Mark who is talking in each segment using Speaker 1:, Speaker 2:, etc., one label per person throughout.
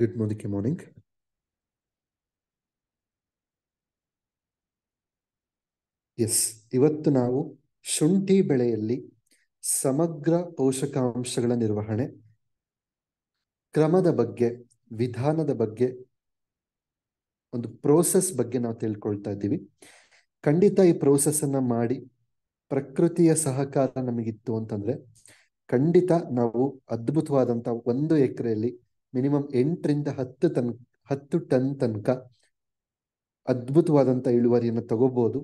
Speaker 1: Good morning. Good morning. Yes ಇವತ್ತು ನಾವು ಶುಂಠಿ ಬೆಳೆಯಲ್ಲಿ ಸಮಗ್ರ ಪೋಷಕಾಂಶಗಳ ನಿರ್ವಹಣೆ ಕ್ರಮದ ಬಗ್ಗೆ ವಿಧಾನದ ಬಗ್ಗೆ ಒಂದು ಪ್ರೋಸೆಸ್ ಬಗ್ಗೆ ನಾವು ತಿಳ್ಕೊಳ್ತಾ ಇದ್ದೀವಿ ಖಂಡಿತ ಈ ಪ್ರೋಸೆಸ್ ಅನ್ನ ಮಾಡಿ ಪ್ರಕೃತಿಯ ಸಹಕಾರ ನಮಗಿತ್ತು ಅಂತಂದ್ರೆ ಖಂಡಿತ ನಾವು ಅದ್ಭುತವಾದಂತ ಒಂದು ಎಕರೆಯಲ್ಲಿ ಮಿನಿಮಮ್ ಎಂಟರಿಂದ ಹತ್ತು ತನ್ ಹತ್ತು ಟನ್ ತನಕ ಅದ್ಭುತವಾದಂಥ ಇಳುವರಿಯನ್ನು ತಗೋಬೋದು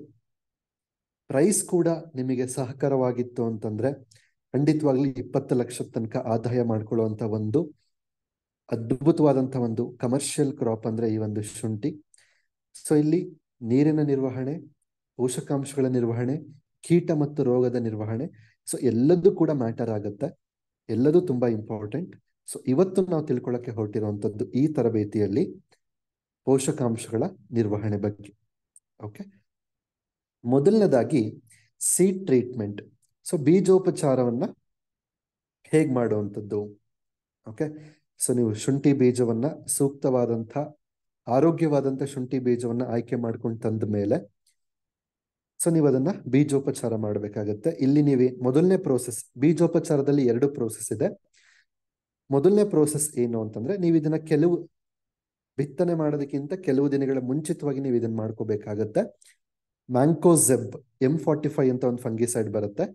Speaker 1: ಪ್ರೈಸ್ ಕೂಡ ನಿಮಗೆ ಸಹಕಾರವಾಗಿತ್ತು ಅಂತಂದ್ರೆ ಖಂಡಿತವಾಗ್ಲಿ ಇಪ್ಪತ್ತು ಲಕ್ಷದ ತನಕ ಆದಾಯ ಮಾಡಿಕೊಳ್ಳುವಂತ ಒಂದು ಅದ್ಭುತವಾದಂಥ ಒಂದು ಕಮರ್ಷಿಯಲ್ ಕ್ರಾಪ್ ಅಂದ್ರೆ ಈ ಒಂದು ಶುಂಠಿ ಸೊ ಇಲ್ಲಿ ನೀರಿನ ನಿರ್ವಹಣೆ ಪೋಷಕಾಂಶಗಳ ನಿರ್ವಹಣೆ ಕೀಟ ಮತ್ತು ರೋಗದ ನಿರ್ವಹಣೆ ಸೊ ಎಲ್ಲದೂ ಕೂಡ ಮ್ಯಾಟರ್ ಆಗುತ್ತೆ ಎಲ್ಲದೂ ತುಂಬಾ ಇಂಪಾರ್ಟೆಂಟ್ ಸೊ ಇವತ್ತು ನಾವು ತಿಳ್ಕೊಳ್ಳಕ್ಕೆ ಹೊರಟಿರುವಂತದ್ದು ಈ ತರಬೇತಿಯಲ್ಲಿ ಪೋಷಕಾಂಶಗಳ ನಿರ್ವಹಣೆ ಬಗ್ಗೆ ಓಕೆ ಮೊದಲನೇದಾಗಿ ಸೀಡ್ ಟ್ರೀಟ್ಮೆಂಟ್ ಸೊ ಬೀಜೋಪಚಾರವನ್ನ ಹೇಗ್ ಮಾಡುವಂಥದ್ದು ಓಕೆ ಸೊ ನೀವು ಶುಂಠಿ ಬೀಜವನ್ನ ಸೂಕ್ತವಾದಂಥ ಆರೋಗ್ಯವಾದಂಥ ಶುಂಠಿ ಬೀಜವನ್ನ ಆಯ್ಕೆ ಮಾಡ್ಕೊಂಡು ತಂದ ಮೇಲೆ ಸೊ ನೀವು ಅದನ್ನ ಬೀಜೋಪಚಾರ ಮಾಡಬೇಕಾಗತ್ತೆ ಇಲ್ಲಿ ನೀವು ಮೊದಲನೇ ಪ್ರೋಸೆಸ್ ಬೀಜೋಪಚಾರದಲ್ಲಿ ಎರಡು ಪ್ರೋಸೆಸ್ ಇದೆ ಮೊದಲನೇ ಪ್ರೋಸೆಸ್ ಏನು ಅಂತಂದ್ರೆ ನೀವು ಇದನ್ನ ಕೆಲವು ಬಿತ್ತನೆ ಮಾಡೋದಕ್ಕಿಂತ ಕೆಲವು ದಿನಗಳ ಮುಂಚಿತವಾಗಿ ನೀವು ಇದನ್ನ ಮಾಡ್ಕೋಬೇಕಾಗತ್ತೆ ಮ್ಯಾಂಕೋಝೆಬ್ ಎಂ ಫಾರ್ಟಿ ಫೈವ್ ಅಂತ ಒಂದು ಫಂಗಿಸೈಡ್ ಬರುತ್ತೆ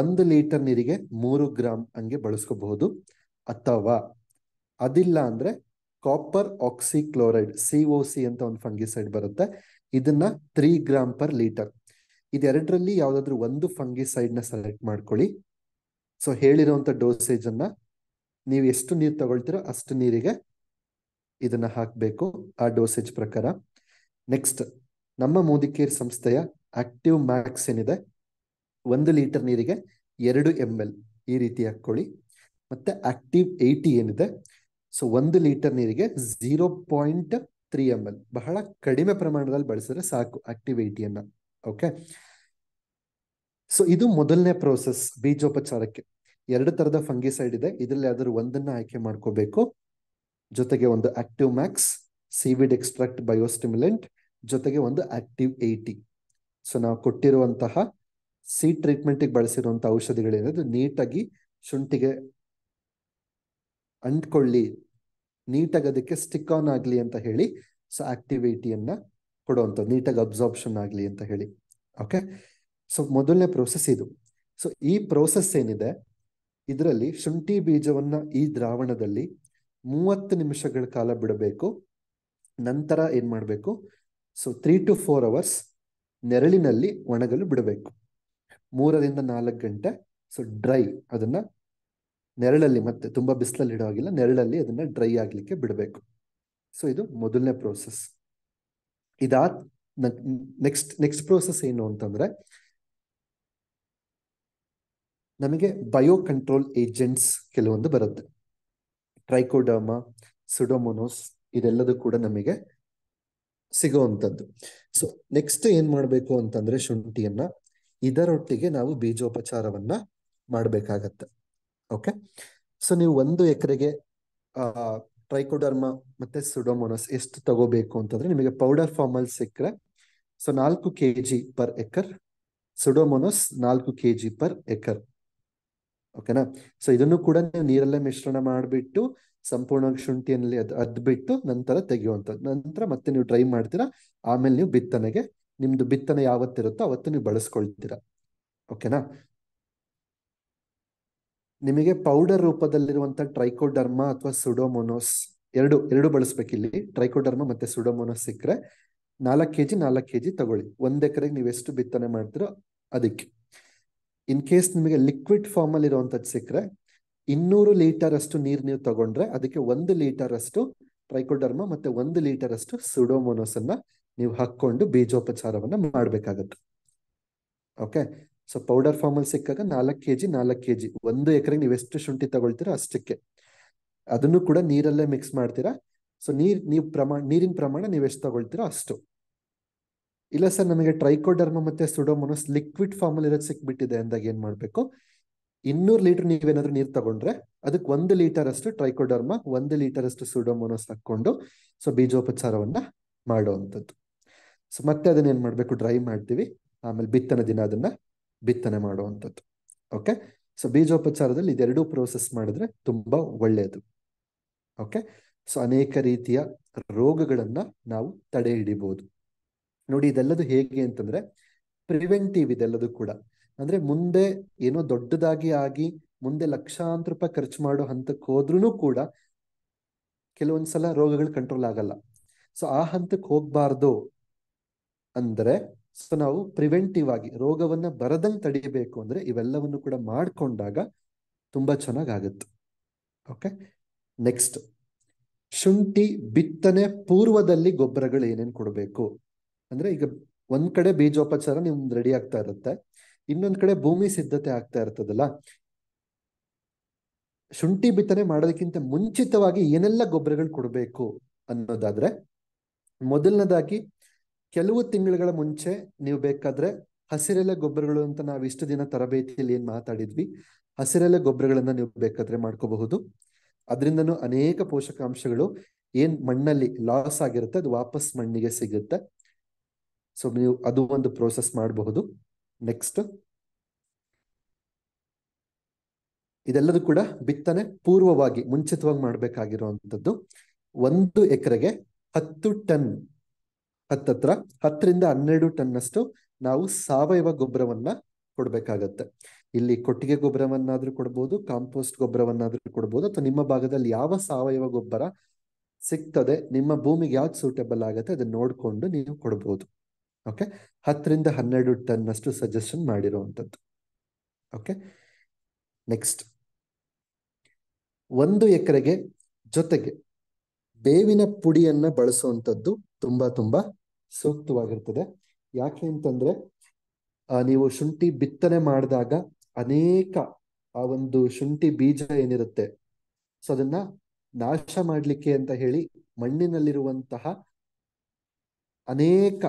Speaker 1: ಒಂದು ಲೀಟರ್ ನೀರಿಗೆ ಮೂರು ಗ್ರಾಮ್ ಹಂಗೆ ಬಳಸ್ಕೋಬಹುದು ಅಥವಾ ಅದಿಲ್ಲ ಅಂದ್ರೆ copper oxychloride C O C ಅಂತ ಒಂದು ಫಂಗಿಸೈಡ್ ಬರುತ್ತೆ ಇದನ್ನ ತ್ರೀ ಗ್ರಾಮ್ ಪರ್ ಲೀಟರ್ ಇದೆರಡರಲ್ಲಿ ಯಾವ್ದಾದ್ರು ಒಂದು ಫಂಗಿಸೈಡ್ ಸೆಲೆಕ್ಟ್ ಮಾಡ್ಕೊಳ್ಳಿ ಸೊ ಹೇಳಿರುವಂತ ಡೋಸೇಜ್ ಅನ್ನ ನೀವು ಎಷ್ಟು ನೀರು ತಗೊಳ್ತೀರೋ ಅಷ್ಟು ನೀರಿಗೆ ಇದನ್ನ ಹಾಕಬೇಕು ಆ ಡೋಸೇಜ್ ಪ್ರಕಾರ ನೆಕ್ಸ್ಟ್ ನಮ್ಮ ಮೋದಿಕೇರ್ ಸಂಸ್ಥೆಯ ಆಕ್ಟಿವ್ ಮ್ಯಾಕ್ಸ್ ಏನಿದೆ ಒಂದು ಲೀಟರ್ ನೀರಿಗೆ ಎರಡು ಎಮ್ ಎಲ್ ಈ ರೀತಿ ಹಾಕೊಳ್ಳಿ ಮತ್ತೆ ಆಕ್ಟಿವ್ ಏಯ್ಟಿ ಏನಿದೆ ಸೊ ಒಂದು ಲೀಟರ್ ನೀರಿಗೆ zero point three M L ಬಹಳ ಕಡಿಮೆ ಪ್ರಮಾಣದಲ್ಲಿ ಬಳಸಿದ್ರೆ ಸಾಕು ಆಕ್ಟಿವ್ ಏಯ್ಟಿಯನ್ನು ಓಕೆ ಸೊ ಇದು ಮೊದಲನೇ ಪ್ರೋಸೆಸ್ ಬೀಜೋಪಚಾರಕ್ಕೆ ಎರಡು ತರದ ಫಂಗಿಸೈಡ್ ಇದೆ ಇದರಲ್ಲಿ ಯಾವ್ದಾದ್ರು ಒಂದನ್ನ ಆಯ್ಕೆ ಮಾಡ್ಕೋಬೇಕು ಜೊತೆಗೆ ಒಂದು active max seaweed extract biostimulant ಜೊತೆಗೆ ಒಂದು ಆಕ್ಟಿವ್ ಏಟಿ ಸೊ ನಾವು ಕೊಟ್ಟಿರುವಂತಹ ಸಿ ಟ್ರೀಟ್ಮೆಂಟಿಗೆ ಬಳಸಿರುವಂತಹ ಔಷಧಿಗಳೇನದು ನೀಟಾಗಿ ಶುಂಠಿಗೆ ಅಂಟ್ಕೊಳ್ಳಿ ನೀಟಾಗಿ ಅದಕ್ಕೆ ಸ್ಟಿಕ್ ಆನ್ ಆಗಲಿ ಅಂತ ಹೇಳಿ ಸೊ ಆಕ್ಟಿವಿಟಿಯನ್ನ ಕೊಡುವಂಥ ನೀಟಾಗಿ ಅಬ್ಸಾರ್ಪ್ಷನ್ ಆಗಲಿ ಅಂತ ಹೇಳಿ ಓಕೆ ಸೊ ಮೊದಲನೇ ಪ್ರೋಸೆಸ್ ಇದು ಸೊ ಈ ಪ್ರೋಸೆಸ್ ಏನಿದೆ ಇದರಲ್ಲಿ ಶುಂಠಿ ಬೀಜವನ್ನ ಈ ದ್ರಾವಣದಲ್ಲಿ ಮೂವತ್ತು ನಿಮಿಷಗಳ ಕಾಲ ಬಿಡಬೇಕು ನಂತರ ಏನ್ ಮಾಡಬೇಕು so three to four hours ನೆರಳಿನಲ್ಲಿ ಒಣಗಲು ಬಿಡಬೇಕು ಮೂರರಿಂದ ನಾಲ್ಕು ಗಂಟೆ ಸೊ ಡ್ರೈ ಅದನ್ನ ನೆರಳಲ್ಲಿ ಮತ್ತೆ ತುಂಬಾ ಬಿಸಿಲಲ್ಲಿ ಇಡೋ ನೆರಳಲ್ಲಿ ಅದನ್ನ ಡ್ರೈ ಆಗ್ಲಿಕ್ಕೆ ಬಿಡಬೇಕು ಸೊ ಇದು ಮೊದಲನೇ ಪ್ರೋಸೆಸ್ ಇದಾದ ನೆಕ್ಸ್ಟ್ ನೆಕ್ಸ್ಟ್ ಪ್ರೋಸೆಸ್ ಏನು ಅಂತಂದ್ರೆ ನಮಗೆ ಬಯೋ ಕಂಟ್ರೋಲ್ ಏಜೆಂಟ್ಸ್ ಕೆಲವೊಂದು ಬರುತ್ತೆ ಟ್ರೈಕೋಡರ್ಮ ಸುಡೋಮೊನೋಸ್ ಇದೆಲ್ಲದೂ ಕೂಡ ನಮಗೆ ಸಿಗುವಂಥದ್ದು ಸೊ ನೆಕ್ಸ್ಟ್ ಏನ್ ಮಾಡಬೇಕು ಅಂತಂದ್ರೆ ಶುಂಠಿಯನ್ನ ಇದರೊಟ್ಟಿಗೆ ನಾವು ಬೀಜೋಪಚಾರವನ್ನ ಮಾಡಬೇಕಾಗತ್ತೆ ಓಕೆ ಸೊ ನೀವು ಒಂದು ಎಕರೆಗೆ ಆ ಟ್ರೈಕೋಡರ್ಮ ಮತ್ತೆ ಸುಡೋಮೋನಸ್ ಎಷ್ಟು ತಗೋಬೇಕು ಅಂತಂದ್ರೆ ನಿಮಗೆ ಪೌಡರ್ ಫಾರ್ಮಲ್ ಸಿಕ್ಕರೆ ಸೊ ನಾಲ್ಕು K G per acre Pseudomonas ನಾಲ್ಕು ಕೆ ಜಿ ಪರ್ ಎಕರ್ ಓಕೆನಾ ಸೊ ಇದನ್ನು ಕೂಡ ನೀವು ನೀರಲ್ಲೇ ಮಿಶ್ರಣ ಮಾಡಿಬಿಟ್ಟು ಸಂಪೂರ್ಣವಾಗಿ ಶುಂಠಿಯಲ್ಲಿ ಅದ್ ಅದ್ಬಿಟ್ಟು ನಂತರ ತೆಗೆಯುವಂಥದ್ದು ನಂತರ ಮತ್ತೆ ನೀವು ಡ್ರೈ ಮಾಡ್ತೀರಾ ಆಮೇಲೆ ನೀವು ಬಿತ್ತನೆಗೆ ನಿಮ್ದು ಬಿತ್ತನೆ ಯಾವತ್ತಿರುತ್ತೋ ಅವತ್ತು ನೀವು ಬಳಸ್ಕೊಳ್ತೀರಾ ಓಕೆನಾ ನಿಮಗೆ ಪೌಡರ್ ರೂಪದಲ್ಲಿರುವಂತ ಟ್ರೈಕೋಡರ್ಮ ಅಥವಾ ಸುಡೋಮೊನೋಸ್ ಎರಡು ಎರಡು ಬಳಸ್ಬೇಕಿಲ್ಲಿ ಟ್ರೈಕೋಡರ್ಮ ಮತ್ತೆ ಸುಡೋಮೊನೋಸ್ ಸಿಕ್ಕರೆ ನಾಲ್ಕು ಕೆಜಿ ನಾಲ್ಕು ಕೆಜಿ ತಗೊಳ್ಳಿ ಒಂದ್ ಎಕರೆಗೆ ನೀವು ಎಷ್ಟು ಬಿತ್ತನೆ ಮಾಡ್ತೀರೋ ಅದಕ್ಕೆ ಇನ್ ಕೇಸ್ ನಿಮಗೆ ಲಿಕ್ವಿಡ್ ಫಾರ್ಮ್ ಅಲ್ಲಿ ಸಿಕ್ಕರೆ ಇನ್ನೂರು ಲೀಟರ್ ಅಷ್ಟು ನೀರು ನೀವು ತಗೊಂಡ್ರೆ ಅದಕ್ಕೆ ಒಂದು ಲೀಟರ್ ಅಷ್ಟು ಟ್ರೈಕೋಡರ್ಮ ಮತ್ತೆ ಒಂದು ಲೀಟರ್ ಅಷ್ಟು ಸುಡೋಮೋನೋಸ್ ಅನ್ನ ನೀವು ಹಾಕೊಂಡು ಬೀಜೋಪಚಾರವನ್ನ ಮಾಡಬೇಕಾಗತ್ತೆ ಓಕೆ ಸೊ ಪೌಡರ್ ಫಾರ್ಮ್ ಅಲ್ಲಿ ಸಿಕ್ಕಾಗ ನಾಲ್ಕು ಕೆಜಿ ನಾಲ್ಕು ಕೆಜಿ ಒಂದು ಎಕರೆಗೆ ನೀವು ಎಷ್ಟು ಶುಂಠಿ ತಗೊಳ್ತೀರಾ ಅಷ್ಟಕ್ಕೆ ಅದನ್ನು ಕೂಡ ನೀರಲ್ಲೇ ಮಿಕ್ಸ್ ಮಾಡ್ತೀರಾ ಸೊ ನೀರ್ ನೀವು ಪ್ರಮಾಣ ನೀರಿನ ಪ್ರಮಾಣ ನೀವು ಎಷ್ಟು ತಗೊಳ್ತೀರಾ ಅಷ್ಟು ಇಲ್ಲ ಸರ್ ನಮಗೆ ಟ್ರೈಕೋಡರ್ಮ ಮತ್ತೆ ಸುಡೋಮೋನಸ್ ಲಿಕ್ವಿಡ್ ಫಾರ್ಮ್ ಅಲ್ಲಿ ಇರೋದು ಸಿಕ್ಬಿಟ್ಟಿದೆ ಅಂದಾಗ ಏನ್ ಮಾಡ್ಬೇಕು ಇನ್ನೂರು ಲೀಟರ್ ನೀವೇನಾದ್ರೂ ನೀರು ತಗೊಂಡ್ರೆ ಅದಕ್ಕೆ ಒಂದು ಲೀಟರ್ ಅಷ್ಟು ಟ್ರೈಕೋಡರ್ಮ ಒಂದು ಲೀಟರ್ ಅಷ್ಟು ಸುಡೋಮೋನಸ್ ಹಾಕೊಂಡು ಸೊ ಬೀಜೋಪಚಾರವನ್ನ ಮಾಡುವಂಥದ್ದು ಸೊ ಮತ್ತೆ ಅದನ್ನ ಏನ್ ಮಾಡ್ಬೇಕು ಡ್ರೈ ಮಾಡ್ತೀವಿ ಆಮೇಲೆ ಬಿತ್ತನೆ ದಿನ ಅದನ್ನ ಬಿತ್ತನೆ ಮಾಡುವಂಥದ್ದು ಓಕೆ ಸೊ ಬೀಜೋಪಚಾರದಲ್ಲಿ ಇದೆರಡೂ ಪ್ರೋಸೆಸ್ ಮಾಡಿದ್ರೆ ತುಂಬಾ ಒಳ್ಳೆಯದು ಓಕೆ ಸೊ ಅನೇಕ ರೀತಿಯ ರೋಗಗಳನ್ನ ನಾವು ತಡೆ ಹಿಡಿಬಹುದು ನೋಡಿ ಇದೆಲ್ಲದು ಹೇಗೆ ಅಂತಂದ್ರೆ ಪ್ರಿವೆಂಟಿವ್ ಇದೆಲ್ಲದು ಕೂಡ ಅಂದ್ರೆ ಮುಂದೆ ಏನೋ ದೊಡ್ಡದಾಗಿ ಆಗಿ ಮುಂದೆ ಲಕ್ಷಾಂತರ ರೂಪಾಯಿ ಖರ್ಚು ಮಾಡೋ ಹಂತಕ್ಕೆ ಹೋದ್ರೂ ಕೂಡ ಕೆಲವೊಂದ್ಸಲ ರೋಗಗಳು ಕಂಟ್ರೋಲ್ ಆಗಲ್ಲ ಸೊ ಆ ಹಂತಕ್ಕೆ ಹೋಗ್ಬಾರ್ದು ಅಂದ್ರೆ ಸೊ ನಾವು ಪ್ರಿವೆಂಟಿವ್ ಆಗಿ ರೋಗವನ್ನ ಬರದಂಗ್ ತಡಿಬೇಕು ಅಂದ್ರೆ ಇವೆಲ್ಲವನ್ನು ಕೂಡ ಮಾಡ್ಕೊಂಡಾಗ ತುಂಬಾ ಚೆನ್ನಾಗಾಗುತ್ತೆ ಓಕೆ ನೆಕ್ಸ್ಟ್ ಶುಂಠಿ ಬಿತ್ತನೆ ಪೂರ್ವದಲ್ಲಿ ಗೊಬ್ಬರಗಳು ಏನೇನು ಕೊಡಬೇಕು ಅಂದ್ರೆ ಈಗ ಒಂದ್ ಕಡೆ ಬೀಜೋಪಚಾರ ನಿಮ್ದು ರೆಡಿ ಆಗ್ತಾ ಇರುತ್ತೆ ಇನ್ನೊಂದ್ ಕಡೆ ಭೂಮಿ ಸಿದ್ಧತೆ ಆಗ್ತಾ ಇರ್ತದಲ್ಲ ಶುಂಠಿ ಬಿತ್ತನೆ ಮಾಡೋದಕ್ಕಿಂತ ಮುಂಚಿತವಾಗಿ ಏನೆಲ್ಲ ಗೊಬ್ಬರಗಳು ಕೊಡಬೇಕು ಅನ್ನೋದಾದ್ರೆ ಮೊದಲನೇದಾಗಿ ಕೆಲವು ತಿಂಗಳುಗಳ ಮುಂಚೆ ನೀವು ಬೇಕಾದ್ರೆ ಹಸಿರೆಲೆ ಗೊಬ್ಬರಗಳು ಅಂತ ನಾವು ಇಷ್ಟು ದಿನ ತರಬೇತಿಯಲ್ಲಿ ಏನ್ ಮಾತಾಡಿದ್ವಿ ಹಸಿರೆಲೆ ಗೊಬ್ಬರಗಳನ್ನ ನೀವು ಬೇಕಾದ್ರೆ ಮಾಡ್ಕೋಬಹುದು ಅದರಿಂದನೂ ಅನೇಕ ಪೋಷಕಾಂಶಗಳು ಏನ್ ಮಣ್ಣಲ್ಲಿ ಲಾಸ್ ಆಗಿರುತ್ತೆ ಅದು ವಾಪಸ್ ಮಣ್ಣಿಗೆ ಸಿಗುತ್ತೆ ಸೊ ನೀವು ಅದು ಒಂದು ಪ್ರೋಸೆಸ್ ಮಾಡಬಹುದು ನೆಕ್ಸ್ಟ್ ಇದೆಲ್ಲದೂ ಕೂಡ ಬಿತ್ತನೆ ಪೂರ್ವವಾಗಿ ಮುಂಚಿತವಾಗಿ ಮಾಡಬೇಕಾಗಿರುವಂಥದ್ದು ಒಂದು ಎಕರೆಗೆ ಹತ್ತು ಟನ್ ಹತ್ತತ್ರ ಹತ್ತರಿಂದ ಹನ್ನೆರಡು ಟನ್ನಷ್ಟು ನಾವು ಸಾವಯವ ಗೊಬ್ಬರವನ್ನ ಕೊಡಬೇಕಾಗತ್ತೆ ಇಲ್ಲಿ ಕೊಟ್ಟಿಗೆ ಗೊಬ್ಬರವನ್ನಾದ್ರೂ ಕೊಡ್ಬೋದು ಕಾಂಪೋಸ್ಟ್ ಗೊಬ್ಬರವನ್ನಾದ್ರೂ ಕೊಡ್ಬೋದು ಅಥವಾ ನಿಮ್ಮ ಭಾಗದಲ್ಲಿ ಯಾವ ಸಾವಯವ ಗೊಬ್ಬರ ಸಿಗ್ತದೆ ನಿಮ್ಮ ಭೂಮಿಗೆ ಯಾವ್ದು ಸೂಟೇಬಲ್ ಆಗುತ್ತೆ ಅದನ್ನ ನೋಡ್ಕೊಂಡು ನೀವು ಕೊಡ್ಬೋದು ಓಕೆ ಹತ್ತರಿಂದ ಹನ್ನೆರಡು ಟನ್ ಅಷ್ಟು ಸಜೆಷನ್ ಮಾಡಿರುವಂಥದ್ದು ಓಕೆ ನೆಕ್ಸ್ಟ್ ಒಂದು ಎಕರೆಗೆ ಜೊತೆಗೆ ಬೇವಿನ ಪುಡಿಯನ್ನ ಬಳಸುವಂಥದ್ದು ತುಂಬಾ ತುಂಬಾ ಸೂಕ್ತವಾಗಿರ್ತದೆ ಯಾಕೆ ಅಂತಂದ್ರೆ ನೀವು ಶುಂಠಿ ಬಿತ್ತನೆ ಮಾಡಿದಾಗ ಅನೇಕ ಆ ಒಂದು ಶುಂಠಿ ಬೀಜ ಏನಿರುತ್ತೆ ಸೊ ಅದನ್ನ ನಾಶ ಮಾಡಲಿಕ್ಕೆ ಅಂತ ಹೇಳಿ ಮಣ್ಣಿನಲ್ಲಿರುವಂತಹ ಅನೇಕ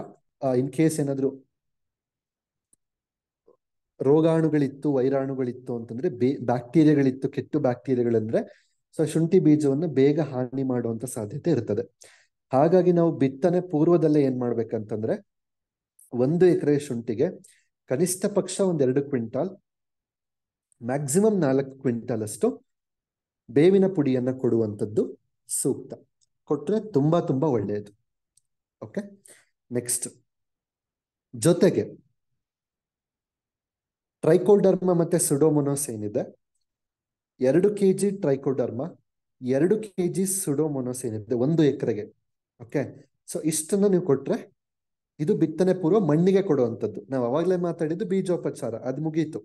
Speaker 1: ಇನ್ ಕೇಸ್ ಏನಾದರೂ ರೋಗಾಣುಗಳಿತ್ತು ವೈರಾಣುಗಳಿತ್ತು ಅಂತಂದ್ರೆ ಬೇ ಬ್ಯಾಕ್ಟೀರಿಯಾಗಳಿತ್ತು ಕೆಟ್ಟು ಬ್ಯಾಕ್ಟೀರಿಯಾಗಳಂದ್ರೆ ಸೊ ಶುಂಠಿ ಬೀಜವನ್ನು ಬೇಗ ಹಾನಿ ಮಾಡುವಂತ ಸಾಧ್ಯತೆ ಇರ್ತದೆ ಹಾಗಾಗಿ ನಾವು ಬಿತ್ತನೆ ಪೂರ್ವದಲ್ಲೇ ಏನ್ ಮಾಡ್ಬೇಕಂತಂದ್ರೆ ಒಂದು ಎಕರೆ ಶುಂಠಿಗೆ ಕನಿಷ್ಠ ಪಕ್ಷ ಒಂದೆರಡು ಕ್ವಿಂಟಾಲ್ ಮ್ಯಾಕ್ಸಿಮಮ್ ನಾಲ್ಕು ಕ್ವಿಂಟಾಲ್ ಅಷ್ಟು ಬೇವಿನ ಪುಡಿಯನ್ನು ಕೊಡುವಂಥದ್ದು ಸೂಕ್ತ ಕೊಟ್ಟರೆ ತುಂಬಾ ತುಂಬಾ ಒಳ್ಳೆಯದು ಓಕೆ ನೆಕ್ಸ್ಟ್ ಜೊತೆಗೆ ಟ್ರೈಕೋಡರ್ಮಾ ಮತ್ತೆ ಸುಡೋಮೊನೋಸ್ ಏನಿದೆ ಎರಡು ಕೆ ಜಿ ಟ್ರೈಕೋಡರ್ಮ ಎರಡು ಕೆ ಜಿ ಸುಡೋಮೊನೋಸ್ ಏನಿದೆ ಒಂದು ಎಕರೆಗೆ ಓಕೆ ಸೊ ಇಷ್ಟನ್ನು ನೀವು ಕೊಟ್ರೆ ಇದು ಬಿತ್ತನೆ ಪೂರ್ವ ಮಣ್ಣಿಗೆ ಕೊಡುವಂಥದ್ದು ನಾವು ಅವಾಗಲೇ ಮಾತಾಡಿದ್ದು ಬೀಜೋಪಚಾರ ಅದು ಮುಗೀತು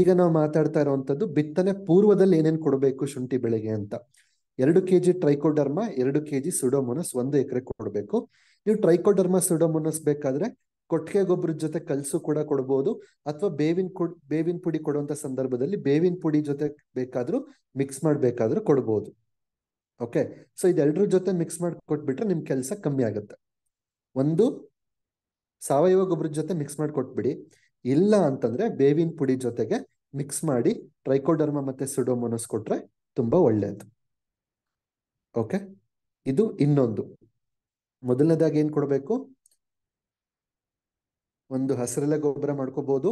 Speaker 1: ಈಗ ನಾವು ಮಾತಾಡ್ತಾ ಇರುವಂಥದ್ದು ಬಿತ್ತನೆ ಪೂರ್ವದಲ್ಲಿ ಏನೇನು ಕೊಡಬೇಕು ಶುಂಠಿ ಬೆಳೆಗೆ ಅಂತ ಎರಡು ಕೆ ಜಿ ಟ್ರೈಕೋಡರ್ಮ ಎರಡು ಕೆ ಜಿ ಸುಡೋಮೊನಸ್ ಒಂದು ಎಕರೆ ಕೊಡಬೇಕು ನೀವು ಟ್ರೈಕೋಡರ್ಮ ಸುಡೋಮೊನಸ್ ಬೇಕಾದ್ರೆ ಕೊಟ್ಟಿಗೆ ಗೊಬ್ಬರದ ಜೊತೆ ಕಲಸು ಕೂಡ ಕೊಡಬಹುದು ಅಥವಾ ಬೇವಿನ ಕೊಡ್ ಬೇವಿನ ಪುಡಿ ಕೊಡುವಂತ ಸಂದರ್ಭದಲ್ಲಿ ಬೇವಿನ ಪುಡಿ ಜೊತೆ ಬೇಕಾದ್ರೂ ಮಿಕ್ಸ್ ಮಾಡ್ಬೇಕಾದ್ರೂ ಕೊಡಬಹುದು ಓಕೆ ಸೊ ಇದೆಲ್ಲರ ಜೊತೆ ಮಿಕ್ಸ್ ಮಾಡಿ ಕೊಟ್ಬಿಟ್ರೆ ನಿಮ್ ಕೆಲಸ ಕಮ್ಮಿ ಆಗುತ್ತೆ ಒಂದು ಸಾವಯವ ಗೊಬ್ಬರದ ಜೊತೆ ಮಿಕ್ಸ್ ಮಾಡಿ ಕೊಟ್ಬಿಡಿ ಇಲ್ಲ ಅಂತಂದ್ರೆ ಬೇವಿನ ಪುಡಿ ಜೊತೆಗೆ ಮಿಕ್ಸ್ ಮಾಡಿ ಟ್ರೈಕೋಡರ್ಮಾ ಮತ್ತೆ ಸುಡೋಮೋನಸ್ ಕೊಟ್ರೆ ತುಂಬಾ ಒಳ್ಳೆಯದು ಓಕೆ ಇದು ಇನ್ನೊಂದು ಮೊದಲನೇದಾಗಿ ಏನ್ ಕೊಡಬೇಕು ಒಂದು ಹಸಿರೆಲೆ ಗೊಬ್ಬರ ಮಾಡ್ಕೋಬಹುದು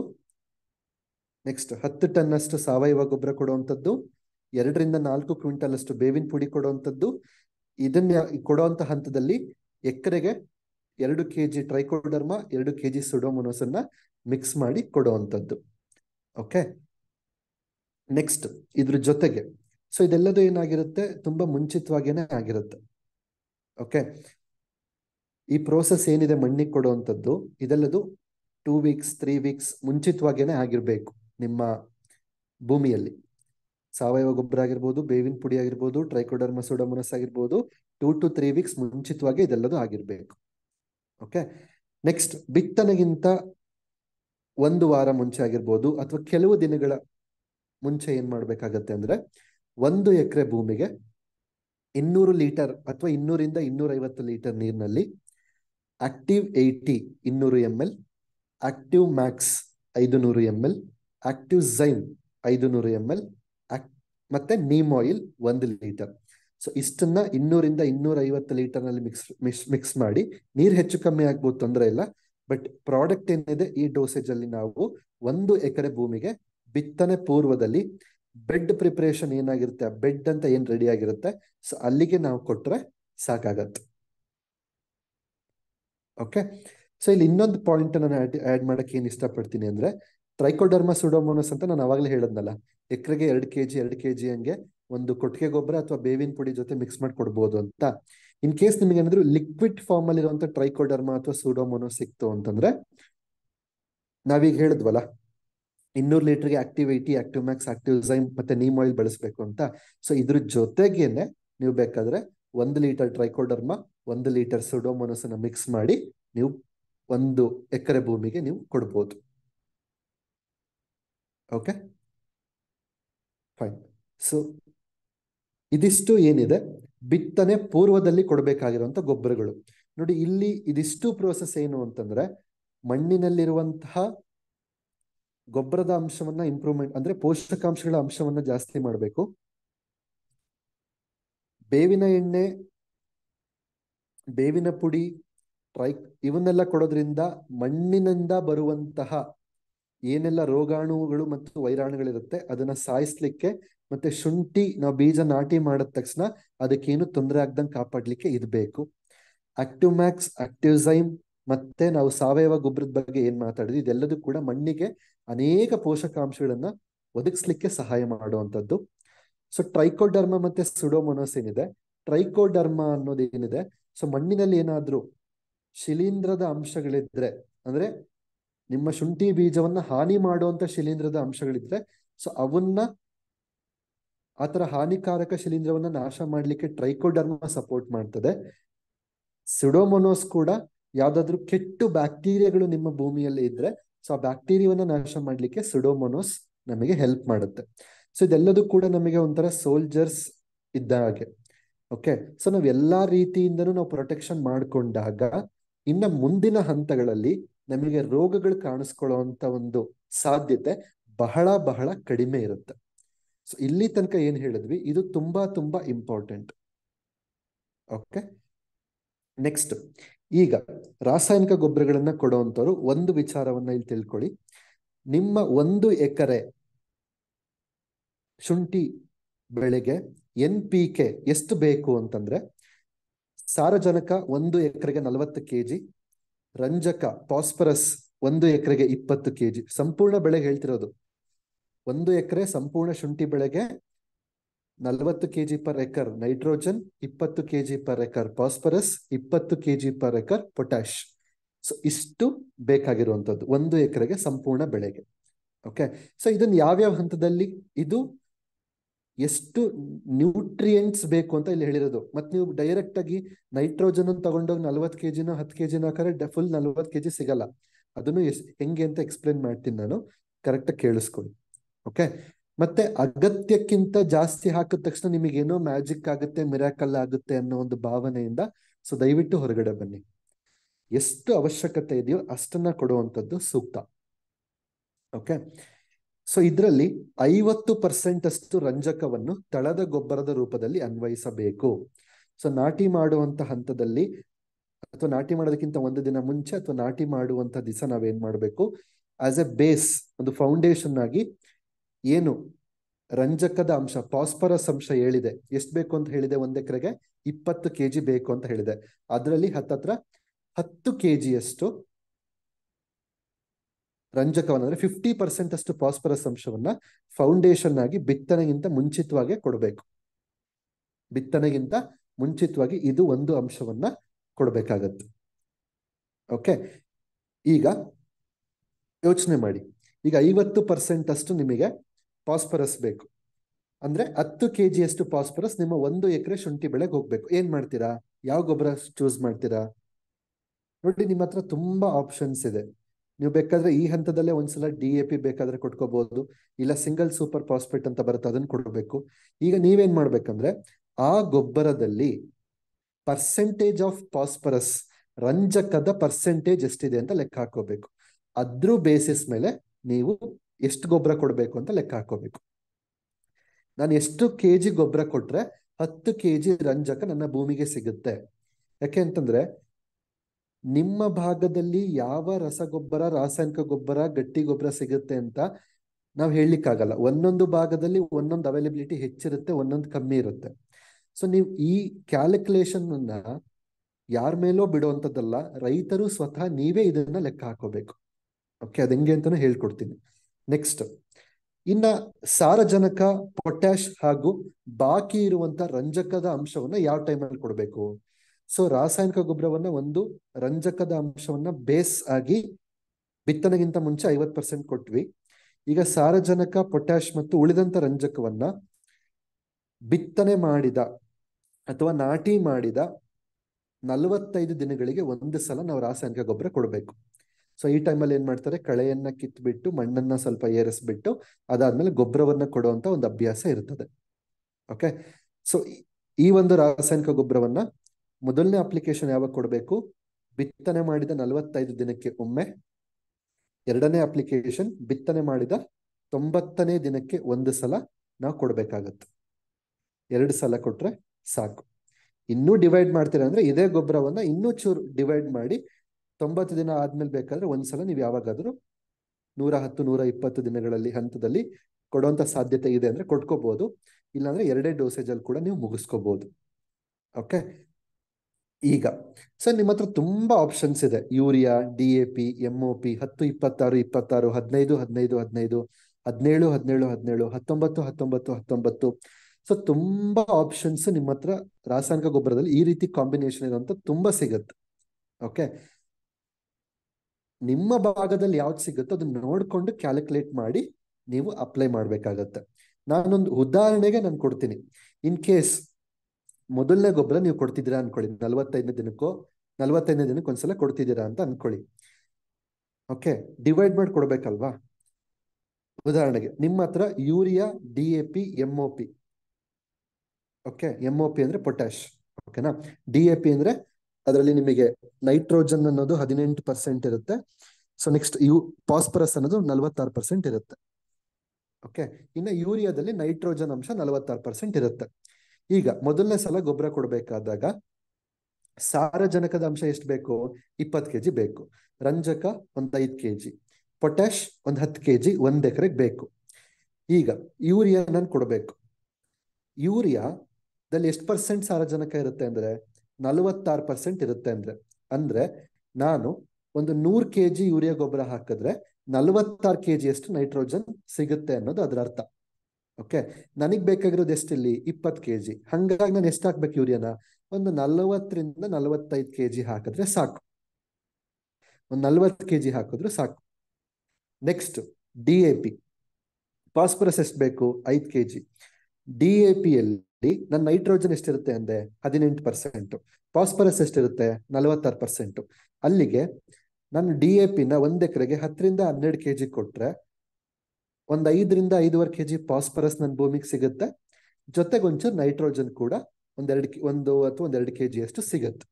Speaker 1: ನೆಕ್ಸ್ಟ್ ಹತ್ತು ಟನ್ ಅಷ್ಟು ಸಾವಯವ ಗೊಬ್ಬರ ಕೊಡುವಂಥದ್ದು ಎರಡರಿಂದ ನಾಲ್ಕು ಕ್ವಿಂಟಲ್ ಅಷ್ಟು ಬೇವಿನ ಪುಡಿ ಕೊಡುವಂಥದ್ದು ಇದನ್ನ ಕೊಡುವಂತ ಹಂತದಲ್ಲಿ ಎಕರೆಗೆ ಎರಡು ಕೆಜಿ ಟ್ರೈಕೋಡರ್ಮ ಎರಡು ಕೆಜಿ ಜಿ ಅನ್ನ ಮಿಕ್ಸ್ ಮಾಡಿ ಕೊಡುವಂಥದ್ದು ಓಕೆ ನೆಕ್ಸ್ಟ್ ಇದ್ರ ಜೊತೆಗೆ ಸೊ ಇದೆಲ್ಲದು ಏನಾಗಿರುತ್ತೆ ತುಂಬಾ ಮುಂಚಿತವಾಗಿಯೇ ಆಗಿರುತ್ತೆ ಓಕೆ ಈ ಪ್ರೋಸೆಸ್ ಏನಿದೆ ಮಣ್ಣಿಗೆ ಕೊಡುವಂಥದ್ದು ಇದೆಲ್ಲದು ಟೂ ವೀಕ್ಸ್ ತ್ರೀ ವೀಕ್ಸ್ ಮುಂಚಿತವಾಗಿಯೇ ಆಗಿರಬೇಕು ನಿಮ್ಮ ಭೂಮಿಯಲ್ಲಿ ಸಾವಯವ ಗೊಬ್ಬರ ಆಗಿರ್ಬೋದು ಬೇವಿನ ಪುಡಿ ಆಗಿರ್ಬೋದು ಟ್ರೈಕೋಡರ್ಮ ಸೋಡಮನಸ್ ಆಗಿರ್ಬೋದು ಟೂ ಟು ತ್ರೀ ವೀಕ್ಸ್ ಮುಂಚಿತವಾಗಿ ಇದೆಲ್ಲದೂ ಆಗಿರ್ಬೇಕು ಓಕೆ ನೆಕ್ಸ್ಟ್ ಬಿತ್ತನೆಗಿಂತ ಒಂದು ವಾರ ಮುಂಚೆ ಆಗಿರ್ಬೋದು ಅಥವಾ ಕೆಲವು ದಿನಗಳ ಮುಂಚೆ ಏನ್ ಮಾಡ್ಬೇಕಾಗತ್ತೆ ಅಂದ್ರೆ ಒಂದು ಎಕರೆ ಭೂಮಿಗೆ ಇನ್ನೂರು ಲೀಟರ್ ಅಥವಾ ಇನ್ನೂರಿಂದ ಇನ್ನೂರೈವತ್ತು ಲೀಟರ್ ನೀರಿನಲ್ಲಿ ಆಕ್ಟಿವ್ ಏಯ್ಟಿ ಇನ್ನೂರು ಎಮ್ ಎಲ್ ಆಕ್ಟಿವ್ ಮ್ಯಾಕ್ಸ್ ಐದು ನೂರು ಎಮ್ ಎಲ್ ಆಕ್ಟಿವ್ ಝೈಮ್ ಐದು ನೂರು ಎಮ್ ಎಲ್ ಮತ್ತೆ ನೀಮ್ ಆಯಿಲ್ ಒಂದು ಲೀಟರ್ ಸೊ ಇಷ್ಟನ್ನ ಇನ್ನೂರಿಂದ ಇನ್ನೂರ ಐವತ್ತು ಲೀಟರ್ ನಲ್ಲಿ ಮಿಕ್ಸ್ ಮಿಕ್ಸ್ ಮಿಕ್ಸ್ ಮಾಡಿ ನೀರು ಹೆಚ್ಚು ಕಮ್ಮಿ ಆಗ್ಬೋದು ತೊಂದರೆ ಇಲ್ಲ ಬಟ್ ಪ್ರಾಡಕ್ಟ್ ಏನಿದೆ ಈ ಡೋಸೇಜ್ ಅಲ್ಲಿ ನಾವು ಒಂದು ಎಕರೆ ಭೂಮಿಗೆ ಬಿತ್ತನೆ ಪೂರ್ವದಲ್ಲಿ ಬೆಡ್ ಪ್ರಿಪರೇಷನ್ ಏನಾಗಿರುತ್ತೆ ಬೆಡ್ ಅಂತ ಏನ್ ರೆಡಿ ಆಗಿರುತ್ತೆ ಸೊ ಅಲ್ಲಿಗೆ ನಾವು ಕೊಟ್ರೆ ಸಾಕಾಗತ್ತೆ ಓಕೆ ಸೊ ಇಲ್ಲಿ ಇನ್ನೊಂದು ಪಾಯಿಂಟ್ ನಾನು ಆಡ್ ಮಾಡಕ್ಕೆ ಏನ್ ಇಷ್ಟಪಡ್ತೀನಿ ಅಂದ್ರೆ ಟ್ರೈಕೋಡರ್ಮ ಸುಡೋಮೋನಸ್ ಅಂತ ನಾನು ಅವಾಗಲೇ ಹೇಳಿದ್ನಲ್ಲ ಎಕರೆಗೆ ಎರಡು ಕೆ ಜಿ ಎರಡು ಕೆ ಜಿ ಹಂಗೆ ಒಂದು ಕೊಟ್ಟಿಗೆ ಗೊಬ್ಬರ ಅಥವಾ ಬೇವಿನ ಪುಡಿ ಜೊತೆ ಮಿಕ್ಸ್ ಮಾಡಿ ಕೊಡ್ಬೋದು ಅಂತ ಇನ್ ಕೇಸ್ ನಿಮಗೆ ಏನಾದ್ರು ಲಿಕ್ವಿಡ್ ಫಾರ್ಮ್ ಅಲ್ಲಿ ಇರುವಂತ ಟ್ರೈಕೋಡರ್ಮ ಅಥವಾ ಸೂಡೋಮೋನಸ್ ಸಿಕ್ತು ಅಂತಂದ್ರೆ ನಾವೀಗ ಹೇಳಿದ್ವಲ್ಲ ಇನ್ನೂರು ಲೀಟರ್ಗೆ active eighty active max active zyme ಮತ್ತೆ ನೀಮ್ ಆಯಿಲ್ ಬಳಸಬೇಕು ಅಂತ ಸೊ ಇದ್ರ ಜೊತೆಗೇನೆ ನೀವು ಬೇಕಾದ್ರೆ ಒಂದು ಲೀಟರ್ ಟ್ರೈಕೋಡರ್ಮ ಒಂದು ಲೀಟರ್ ಸುಡೋಮೋನಸ್ ಮಿಕ್ಸ್ ಮಾಡಿ ನೀವು ಒಂದು ಎಕರೆ ಭೂಮಿಗೆ ನೀವು ಕೊಡ್ಬೋದು ಓಕೆ ಫೈನ್ ಸೊ ಇದಿಷ್ಟು ಏನಿದೆ ಬಿತ್ತನೆ ಪೂರ್ವದಲ್ಲಿ ಕೊಡಬೇಕಾಗಿರುವಂಥ ಗೊಬ್ಬರಗಳು ನೋಡಿ ಇಲ್ಲಿ ಇದಿಷ್ಟು ಪ್ರೋಸೆಸ್ ಏನು ಅಂತಂದ್ರೆ ಮಣ್ಣಿನಲ್ಲಿರುವಂತಹ ಗೊಬ್ಬರದ ಅಂಶವನ್ನ ಇಂಪ್ರೂವ್ಮೆಂಟ್ ಅಂದ್ರೆ ಪೋಷಕಾಂಶಗಳ ಅಂಶವನ್ನ ಜಾಸ್ತಿ ಮಾಡಬೇಕು ಬೇವಿನ ಎಣ್ಣೆ ಬೇವಿನ ಪುಡಿ ಟ್ರೈಕ್ ಇವನ್ನೆಲ್ಲ ಕೊಡೋದ್ರಿಂದ ಮಣ್ಣಿನಿಂದ ಬರುವಂತಹ ಏನೆಲ್ಲ ರೋಗಾಣುಗಳು ಮತ್ತು ವೈರಾಣುಗಳಿರುತ್ತೆ ಅದನ್ನ ಸಾಯಿಸ್ಲಿಕ್ಕೆ ಮತ್ತೆ ಶುಂಠಿ ನಾವು ಬೀಜ ನಾಟಿ ಮಾಡಿದ ತಕ್ಷಣ ಅದಕ್ಕೇನು ತೊಂದರೆ ಆಗ್ದಂಗೆ ಕಾಪಾಡ್ಲಿಕ್ಕೆ ಇದ್ಬೇಕು ಆಕ್ಟಿವ್ ಮ್ಯಾಕ್ಸ್ ಝೈಮ್ ಮತ್ತೆ ನಾವು ಸಾವಯವ ಗೊಬ್ಬರದ ಬಗ್ಗೆ ಏನ್ ಮಾತಾಡಿದ್ವಿ ಇದೆಲ್ಲದೂ ಕೂಡ ಮಣ್ಣಿಗೆ ಅನೇಕ ಪೋಷಕಾಂಶಗಳನ್ನ ಒದಗಿಸ್ಲಿಕ್ಕೆ ಸಹಾಯ ಮಾಡುವಂಥದ್ದು ಸೊ ಟ್ರೈಕೋಡರ್ಮ ಮತ್ತೆ ಸುಡೋಮೊನೋಸ್ ಏನಿದೆ ಟ್ರೈಕೋಡರ್ಮ ಅನ್ನೋದು ಏನಿದೆ ಸೊ ಮಣ್ಣಿನಲ್ಲಿ ಏನಾದ್ರೂ ಶಿಲೀಂಧ್ರದ ಅಂಶಗಳಿದ್ರೆ ಅಂದ್ರೆ ನಿಮ್ಮ ಶುಂಠಿ ಬೀಜವನ್ನ ಹಾನಿ ಮಾಡುವಂತ ಶಿಲೀಂಧ್ರದ ಅಂಶಗಳಿದ್ರೆ ಸೊ ಅವನ್ನ ಆತರ ಹಾನಿಕಾರಕ ಶಿಲೀಂಧ್ರವನ್ನ ನಾಶ ಮಾಡ್ಲಿಕ್ಕೆ ಟ್ರೈಕೋಡರ್ಮ ಸಪೋರ್ಟ್ ಮಾಡ್ತದೆ ಸಿಡೋಮೊನೋಸ್ ಕೂಡ ಯಾವ್ದಾದ್ರು ಕೆಟ್ಟು ಬ್ಯಾಕ್ಟೀರಿಯಾಗಳು ನಿಮ್ಮ ಭೂಮಿಯಲ್ಲಿ ಇದ್ರೆ ಸೊ ಆ ಬ್ಯಾಕ್ಟೀರಿಯಾವನ್ನ ನಾಶ ಮಾಡ್ಲಿಕ್ಕೆ ಸಿಡೋಮೊನೋಸ್ ನಮಗೆ ಹೆಲ್ಪ್ ಮಾಡುತ್ತೆ ಸೊ ಇದೆಲ್ಲದೂ ಕೂಡ ನಮಗೆ ಒಂಥರ ಸೋಲ್ಜರ್ಸ್ ಇದ್ದ ಹಾಗೆ ಓಕೆ ಸೊ ನಾವ್ ಎಲ್ಲಾ ರೀತಿಯಿಂದನೂ ನಾವು ಪ್ರೊಟೆಕ್ಷನ್ ಮಾಡ್ಕೊಂಡಾಗ ಇನ್ನು ಮುಂದಿನ ಹಂತಗಳಲ್ಲಿ ನಮಗೆ ರೋಗಗಳು ಕಾಣಿಸ್ಕೊಳ್ಳುವಂತ ಒಂದು ಸಾಧ್ಯತೆ ಬಹಳ ಬಹಳ ಕಡಿಮೆ ಇರುತ್ತೆ ಸೊ ಇಲ್ಲಿ ತನಕ ಏನ್ ಹೇಳಿದ್ವಿ ಇದು ತುಂಬಾ ತುಂಬಾ ಇಂಪಾರ್ಟೆಂಟ್ ಓಕೆ ನೆಕ್ಸ್ಟ್ ಈಗ ರಾಸಾಯನಿಕ ಗೊಬ್ಬರಗಳನ್ನ ಕೊಡುವಂಥವ್ರು ಒಂದು ವಿಚಾರವನ್ನ ಇಲ್ಲಿ ತಿಳ್ಕೊಳ್ಳಿ ನಿಮ್ಮ ಒಂದು ಎಕರೆ ಶುಂಠಿ ಬೆಳೆಗೆ ಎನ್ ಪಿ ಕೆ ಎಷ್ಟು ಬೇಕು ಅಂತಂದ್ರೆ ಸಾರಜನಕ ಒಂದು ಎಕರೆಗೆ ನಲವತ್ತು ಕೆ ಜಿ ರಂಜಕ ಫಾಸ್ಫರಸ್ ಒಂದು ಎಕರೆಗೆ ಇಪ್ಪತ್ತು ಕೆ ಜಿ ಸಂಪೂರ್ಣ ಬೆಳೆಗೆ ಹೇಳ್ತಿರೋದು ಒಂದು ಎಕರೆ ಸಂಪೂರ್ಣ ಶುಂಠಿ ಬೆಳೆಗೆ ನಲವತ್ತು K G per acre nitrogen ಇಪ್ಪತ್ತು K G per acre phosphorus ಇಪ್ಪತ್ತು K G per acre potash so ಇಷ್ಟು ಬೇಕಾಗಿರುವಂತದ್ದು ಒಂದು ಎಕರೆಗೆ ಸಂಪೂರ್ಣ ಬೆಳೆಗೆ ಓಕೆ ಸೊ ಇದನ್ನ ಯಾವ್ಯಾವ ಹಂತದಲ್ಲಿ ಇದು ಎಷ್ಟು ನ್ಯೂಟ್ರಿಯೆಂಟ್ಸ್ ಬೇಕು ಅಂತ ಇಲ್ಲಿ ಹೇಳಿರೋದು ಮತ್ತೆ ನೀವು ಡೈರೆಕ್ಟ್ ಆಗಿ ನೈಟ್ರೋಜನ್ ಅನ್ನು ತಗೊಂಡೋಗಿ ನಲ್ವತ್ತು ಕೆ ಜಿನ ಹತ್ತು ಕೆ ಜಿನ ಹಾಕಿದ್ರೆ ಫುಲ್ ನಲ್ವತ್ತು ಕೆ ಜಿ ಸಿಗಲ್ಲ ಅದನ್ನು ಹೆಂಗೆ ಅಂತ ಎಕ್ಸ್ಪ್ಲೇನ್ ಮಾಡ್ತೀನಿ ನಾನು ಕರೆಕ್ಟ್ ಆಗಿ ಕೇಳಿಸ್ಕೊಳ್ಳಿ ಓಕೆ ಮತ್ತೆ ಅಗತ್ಯಕ್ಕಿಂತ ಜಾಸ್ತಿ ಹಾಕಿದ ತಕ್ಷಣ ನಿಮಗೇನೋ ಮ್ಯಾಜಿಕ್ ಆಗುತ್ತೆ ಮಿರಾಕಲ್ ಆಗುತ್ತೆ ಅನ್ನೋ ಒಂದು ಭಾವನೆಯಿಂದ ಸೊ ದಯವಿಟ್ಟು ಹೊರಗಡೆ ಬನ್ನಿ ಎಷ್ಟು ಅವಶ್ಯಕತೆ ಇದೆಯೋ ಅಷ್ಟನ್ನ ಕೊಡುವಂಥದ್ದು ಸೂಕ್ತ ಓಕೆ ಸೊ ಇದರಲ್ಲಿ ಐವತ್ತು ಪರ್ಸೆಂಟ್ ಅಷ್ಟು ರಂಜಕವನ್ನು ತಳದ ಗೊಬ್ಬರದ ರೂಪದಲ್ಲಿ ಅನ್ವಯಿಸಬೇಕು ಸೊ ನಾಟಿ ಮಾಡುವಂತ ಹಂತದಲ್ಲಿ ಅಥವಾ ನಾಟಿ ಮಾಡೋದಕ್ಕಿಂತ ಒಂದು ದಿನ ಮುಂಚೆ ಅಥವಾ ನಾಟಿ ಮಾಡುವಂತ ದಿವಸ ನಾವೇನ್ ಮಾಡಬೇಕು ಆಸ್ ಎ ಬೇಸ್ ಒಂದು ಫೌಂಡೇಶನ್ ಆಗಿ ಏನು ರಂಜಕದ ಅಂಶ ಫಾಸ್ಪರಸ್ ಅಂಶ ಹೇಳಿದೆ ಎಷ್ಟು ಬೇಕು ಅಂತ ಹೇಳಿದೆ ಒಂದ್ ಎಕರೆಗೆ ಇಪ್ಪತ್ತು ಕೆ ಜಿ ಬೇಕು ಅಂತ ಹೇಳಿದೆ ಅದರಲ್ಲಿ ಹತ್ತತ್ರ ಹತ್ತು ಕೆ ಜಿಯಷ್ಟು ರಂಜಕವನ್ನು ಅಂದ್ರೆ ಫಿಫ್ಟಿ ಪರ್ಸೆಂಟ್ ಅಷ್ಟು ಫಾಸ್ಫರಸ್ ಅಂಶವನ್ನ ಫೌಂಡೇಶನ್ ಆಗಿ ಬಿತ್ತನೆಗಿಂತ ಮುಂಚಿತವಾಗಿ ಕೊಡಬೇಕು ಬಿತ್ತನೆಗಿಂತ ಮುಂಚಿತವಾಗಿ ಇದು ಒಂದು ಅಂಶವನ್ನ ಕೊಡಬೇಕಾಗತ್ತೆ ಓಕೆ ಈಗ ಯೋಚನೆ ಮಾಡಿ ಈಗ ಐವತ್ತು ಪರ್ಸೆಂಟ್ ಅಷ್ಟು ನಿಮಗೆ ಫಾಸ್ಫರಸ್ ಬೇಕು ಅಂದ್ರೆ ಹತ್ತು ಕೆ ಜಿಯಷ್ಟು ಫಾಸ್ಫರಸ್ ನಿಮ್ಮ ಒಂದು ಎಕರೆ ಶುಂಠಿ ಬೆಳೆಗೆ ಹೋಗ್ಬೇಕು ಏನ್ ಮಾಡ್ತೀರಾ ಯಾವ ಗೊಬ್ಬರ ಚೂಸ್ ಮಾಡ್ತೀರಾ ನೋಡಿ ನಿಮ್ಮ ಹತ್ರ ತುಂಬಾ ಆಪ್ಷನ್ಸ್ ಇದೆ ನೀವು ಬೇಕಾದ್ರೆ ಈ ಹಂತದಲ್ಲೇ ಒಂದ್ಸಲ ಡಿ ಎ ಪಿ ಬೇಕಾದ್ರೆ ಕೊಟ್ಕೋಬಹುದು ಇಲ್ಲ ಸಿಂಗಲ್ ಸೂಪರ್ ಫಾಸ್ಫೇಟ್ ಅಂತ ಬರುತ್ತೆ ಅದನ್ನ ಕೊಡಬೇಕು ಈಗ ನೀವೇನ್ ಮಾಡ್ಬೇಕಂದ್ರೆ ಆ ಗೊಬ್ಬರದಲ್ಲಿ ಪರ್ಸೆಂಟೇಜ್ ಆಫ್ ಪಾಸ್ಪರಸ್ ರಂಜಕದ ಪರ್ಸೆಂಟೇಜ್ ಎಷ್ಟಿದೆ ಅಂತ ಲೆಕ್ಕ ಹಾಕೋಬೇಕು ಅದ್ರ ಬೇಸಿಸ್ ಮೇಲೆ ನೀವು ಎಷ್ಟು ಗೊಬ್ಬರ ಕೊಡಬೇಕು ಅಂತ ಲೆಕ್ಕ ಹಾಕೋಬೇಕು ನಾನು ಎಷ್ಟು ಕೆ ಜಿ ಗೊಬ್ಬರ ಕೊಟ್ರೆ ಹತ್ತು ಕೆ ಜಿ ರಂಜಕ ನನ್ನ ಭೂಮಿಗೆ ಸಿಗುತ್ತೆ ಯಾಕೆ ಅಂತಂದ್ರೆ ನಿಮ್ಮ ಭಾಗದಲ್ಲಿ ಯಾವ ರಸಗೊಬ್ಬರ ರಾಸಾಯನಿಕ ಗೊಬ್ಬರ ಗಟ್ಟಿ ಗೊಬ್ಬರ ಸಿಗುತ್ತೆ ಅಂತ ನಾವು ಹೇಳಲಿಕ್ಕಾಗಲ್ಲ ಒಂದೊಂದು ಭಾಗದಲ್ಲಿ ಒಂದೊಂದು ಅವೈಲಬಿಲಿಟಿ ಹೆಚ್ಚಿರುತ್ತೆ ಒಂದೊಂದು ಕಮ್ಮಿ ಇರುತ್ತೆ ಸೊ ನೀವು ಈ ಕ್ಯಾಲ್ಕುಲೇಷನ್ ಅನ್ನ ಯಾರ ಮೇಲೋ ಬಿಡುವಂಥದ್ದಲ್ಲ ರೈತರು ಸ್ವತಃ ನೀವೇ ಇದನ್ನ ಲೆಕ್ಕ ಹಾಕೋಬೇಕು ಓಕೆ ಅದ ಹೆಂಗೆ ಅಂತಾನು ಹೇಳ್ಕೊಡ್ತೀನಿ ನೆಕ್ಸ್ಟ್ ಇನ್ನ ಸಾರಜನಕ ಪೊಟ್ಯಾಶ್ ಹಾಗೂ ಬಾಕಿ ಇರುವಂತ ರಂಜಕದ ಅಂಶವನ್ನ ಯಾವ ಟೈಮಲ್ಲಿ ಕೊಡಬೇಕು ಸೊ ರಾಸಾಯನಿಕ ಗೊಬ್ಬರವನ್ನ ಒಂದು ರಂಜಕದ ಅಂಶವನ್ನ ಬೇಸ್ ಆಗಿ ಬಿತ್ತನೆಗಿಂತ ಮುಂಚೆ ಐವತ್ ಪರ್ಸೆಂಟ್ ಕೊಟ್ವಿ ಈಗ ಸಾರಜನಕ ಪೊಟ್ಯಾಶ್ ಮತ್ತು ಉಳಿದಂತ ರಂಜಕವನ್ನ ಬಿತ್ತನೆ ಮಾಡಿದ ಅಥವಾ ನಾಟಿ ಮಾಡಿದ ನಲವತ್ತೈದು ದಿನಗಳಿಗೆ ಒಂದು ಸಲ ನಾವು ರಾಸಾಯನಿಕ ಗೊಬ್ಬರ ಕೊಡಬೇಕು ಸೊ ಈ ಟೈಮಲ್ಲಿ ಏನ್ ಮಾಡ್ತಾರೆ ಕಳೆಯನ್ನ ಕಿತ್ಬಿಟ್ಟು ಮಣ್ಣನ್ನ ಸ್ವಲ್ಪ ಏರಿಸ್ಬಿಟ್ಟು ಅದಾದ್ಮೇಲೆ ಗೊಬ್ಬರವನ್ನ ಕೊಡುವಂತ ಒಂದು ಅಭ್ಯಾಸ ಇರ್ತದೆ ಓಕೆ ಸೊ ಈ ಒಂದು ರಾಸಾಯನಿಕ ಗೊಬ್ಬರವನ್ನ ಮೊದಲನೇ ಅಪ್ಲಿಕೇಶನ್ ಯಾವಾಗ ಕೊಡಬೇಕು ಬಿತ್ತನೆ ಮಾಡಿದ ನಲವತ್ತೈದು ದಿನಕ್ಕೆ ಒಮ್ಮೆ ಎರಡನೇ ಅಪ್ಲಿಕೇಶನ್ ಬಿತ್ತನೆ ಮಾಡಿದ ತೊಂಬತ್ತನೇ ದಿನಕ್ಕೆ ಒಂದು ಸಲ ನಾವು ಕೊಡಬೇಕಾಗತ್ತೆ ಎರಡು ಸಲ ಕೊಟ್ರೆ ಸಾಕು ಇನ್ನೂ ಡಿವೈಡ್ ಮಾಡ್ತೀರಾ ಅಂದ್ರೆ ಇದೇ ಗೊಬ್ಬರವನ್ನ ಇನ್ನೂ ಚೂರು ಡಿವೈಡ್ ಮಾಡಿ ತೊಂಬತ್ತು ದಿನ ಆದ್ಮೇಲೆ ಬೇಕಾದ್ರೆ ಸಲ ನೀವು ಯಾವಾಗಾದರೂ ನೂರ ಹತ್ತು ನೂರ ಇಪ್ಪತ್ತು ದಿನಗಳಲ್ಲಿ ಹಂತದಲ್ಲಿ ಕೊಡುವಂತ ಸಾಧ್ಯತೆ ಇದೆ ಅಂದ್ರೆ ಕೊಟ್ಕೋಬಹುದು ಇಲ್ಲಾಂದ್ರೆ ಎರಡೇ ಡೋಸೇಜ್ ಅಲ್ಲಿ ಕೂಡ ನೀವು ಮುಗಿಸ್ಕೋಬಹುದು ಓಕೆ ಈಗ ಸರ್ ನಿಮ್ಮ ಹತ್ರ ತುಂಬಾ ಆಪ್ಷನ್ಸ್ ಇದೆ urea D A P O P ಹತ್ತು ಇಪ್ಪತ್ತಾರು ಇಪ್ಪತ್ತಾರು ಹದಿನೈದು ಹದಿನೈದು ಹದಿನೈದು ಹದಿನೇಳು ಹದಿನೇಳು ಹದಿನೇಳು ಹತ್ತೊಂಬತ್ತು ಹತ್ತೊಂಬತ್ತು ಹತ್ತೊಂಬತ್ತು ಸೊ ತುಂಬಾ ಆಪ್ಷನ್ಸ್ ನಿಮ್ಮ ಹತ್ರ ರಾಸಾಯನಿಕ ಗೊಬ್ಬರದಲ್ಲಿ ಈ ರೀತಿ ಕಾಂಬಿನೇಷನ್ ಇದೆ ಅಂತ ತುಂಬಾ ಸಿಗುತ್ತೆ ಓಕೆ ನಿಮ್ಮ ಭಾಗದಲ್ಲಿ ಯಾವ್ದು ಸಿಗುತ್ತೋ ಅದನ್ನ ನೋಡ್ಕೊಂಡು ಕ್ಯಾಲ್ಕುಲೇಟ್ ಮಾಡಿ ನೀವು ಅಪ್ಲೈ ಮಾಡ್ಬೇಕಾಗತ್ತೆ ನಾನೊಂದು ಉದಾಹರಣೆಗೆ ನಾನು ಕೊಡ್ತೀನಿ ಇನ್ ಕೇಸ್ ಮೊದಲನೇ ಗೊಬ್ಬರ ನೀವು ಕೊಡ್ತಿದ್ದೀರಾ ಅನ್ಕೊಳ್ಳಿ ನಲ್ವತ್ತೈದನೇ ದಿನಕ್ಕೂ ನಲ್ವತ್ತೈದನೇ ದಿನಕ್ಕೆ ಒಂದ್ಸಲ ಕೊಡ್ತಿದ್ದೀರಾ ಅಂತ ಅನ್ಕೊಳ್ಳಿ ಓಕೆ ಡಿವೈಡ್ ಮಾಡಿ ಕೊಡ್ಬೇಕಲ್ವಾ ಉದಾಹರಣೆಗೆ ನಿಮ್ಮ ಹತ್ರ urea D A P M O P okay M O P ಅಂದ್ರೆ ಪೊಟ್ಯಾಶ್ ಓಕೆನಾ ಡಿ ಎ ಪಿ ಅಂದ್ರೆ ಅದರಲ್ಲಿ ನಿಮಗೆ ನೈಟ್ರೋಜನ್ ಅನ್ನೋದು ಹದಿನೆಂಟು ಪರ್ಸೆಂಟ್ ಇರುತ್ತೆ ಸೊ ನೆಕ್ಸ್ಟ್ ಯು ಪಾಸ್ಪರಸ್ ಅನ್ನೋದು ನಲ್ವತ್ತಾರು ಪರ್ಸೆಂಟ್ ಇರುತ್ತೆ ಓಕೆ ಇನ್ನು ಯೂರಿಯಾದಲ್ಲಿ ನೈಟ್ರೋಜನ್ ಅಂಶ ನಲವತ್ತಾರು ಪರ್ಸೆಂಟ್ ಇರುತ್ತೆ ಈಗ ಮೊದಲನೇ ಸಲ ಗೊಬ್ಬರ ಕೊಡಬೇಕಾದಾಗ ಸಾರಜನಕದ ಅಂಶ ಎಷ್ಟು ಬೇಕು ಇಪ್ಪತ್ತು ಕೆಜಿ ಬೇಕು ರಂಜಕ ಒಂದ್ ಐದ್ ಕೆಜಿ ಪೊಟ್ಯಾಶ್ ಒಂದ್ ಹತ್ತು ಕೆಜಿ ಒಂದ್ ಎಕರೆಗೆ ಬೇಕು ಈಗ ಯೂರಿಯಾ ನಾನು ಕೊಡಬೇಕು ಯೂರಿಯಾದಲ್ಲಿ ಎಷ್ಟು ಪರ್ಸೆಂಟ್ ಸಾರಜನಕ ಇರುತ್ತೆ ಅಂದ್ರೆ ನಲವತ್ತಾರು ಪರ್ಸೆಂಟ್ ಇರುತ್ತೆ ಅಂದ್ರೆ ಅಂದ್ರೆ ನಾನು ಒಂದು ನೂರ್ ಕೆಜಿ ಯೂರಿಯಾ ಗೊಬ್ಬರ ಹಾಕಿದ್ರೆ ನಲವತ್ತಾರು ಅಷ್ಟು ನೈಟ್ರೋಜನ್ ಸಿಗುತ್ತೆ ಅನ್ನೋದು ಅದರ ಅರ್ಥ ಓಕೆ ನನಗೆ ಬೇಕಾಗಿರೋದು ಎಷ್ಟಿಲ್ಲಿ ಇಪ್ಪತ್ತು ಕೆ ಜಿ ಹಂಗಾಗಿ ನಾನು ಎಷ್ಟು ಹಾಕ್ಬೇಕು ಯೂರಿಯಾನ ಒಂದು ನಲವತ್ತರಿಂದ ನಲವತ್ತೈದು ಕೆ ಜಿ ಹಾಕಿದ್ರೆ ಸಾಕು ಒಂದು ನಲವತ್ತು ಕೆ ಜಿ ಹಾಕಿದ್ರೆ ಸಾಕು next D A P phosphorus ಎಷ್ಟು ಬೇಕು ಐದು ಕೆ ಜಿ ಡಿ ಎ ಪಿಯಲ್ಲಿ ನನ್ನ ನೈಟ್ರೋಜನ್ ಎಷ್ಟಿರುತ್ತೆ ಅಂದ್ರೆ ಹದಿನೆಂಟು ಪರ್ಸೆಂಟ್ ಫಾಸ್ಫರಸ್ ಎಷ್ಟಿರುತ್ತೆ ನಲ್ವತ್ತಾರು ಪರ್ಸೆಂಟು ಅಲ್ಲಿಗೆ ನನ್ನ ಡಿ ಎ ಪಿನ ಒಂದು ಎಕರೆಗೆ ಹತ್ತರಿಂದ ಹನ್ನೆರಡು ಕೆ ಜಿ ಕೊಟ್ರೆ ಒಂದು ಐದರಿಂದ ಐದುವರೆ ಕೆ ಜಿ ಫಾಸ್ಫರಸ್ ನನ್ನ ಭೂಮಿಗೆ ಸಿಗುತ್ತೆ ಜೊತೆಗೆ ಒಂಚೂರು ನೈಟ್ರೋಜನ್ ಕೂಡ ಒಂದೆರಡು ಒಂದು ಅಥವಾ ಒಂದೆರಡು ಕೆ ಅಷ್ಟು ಸಿಗುತ್ತೆ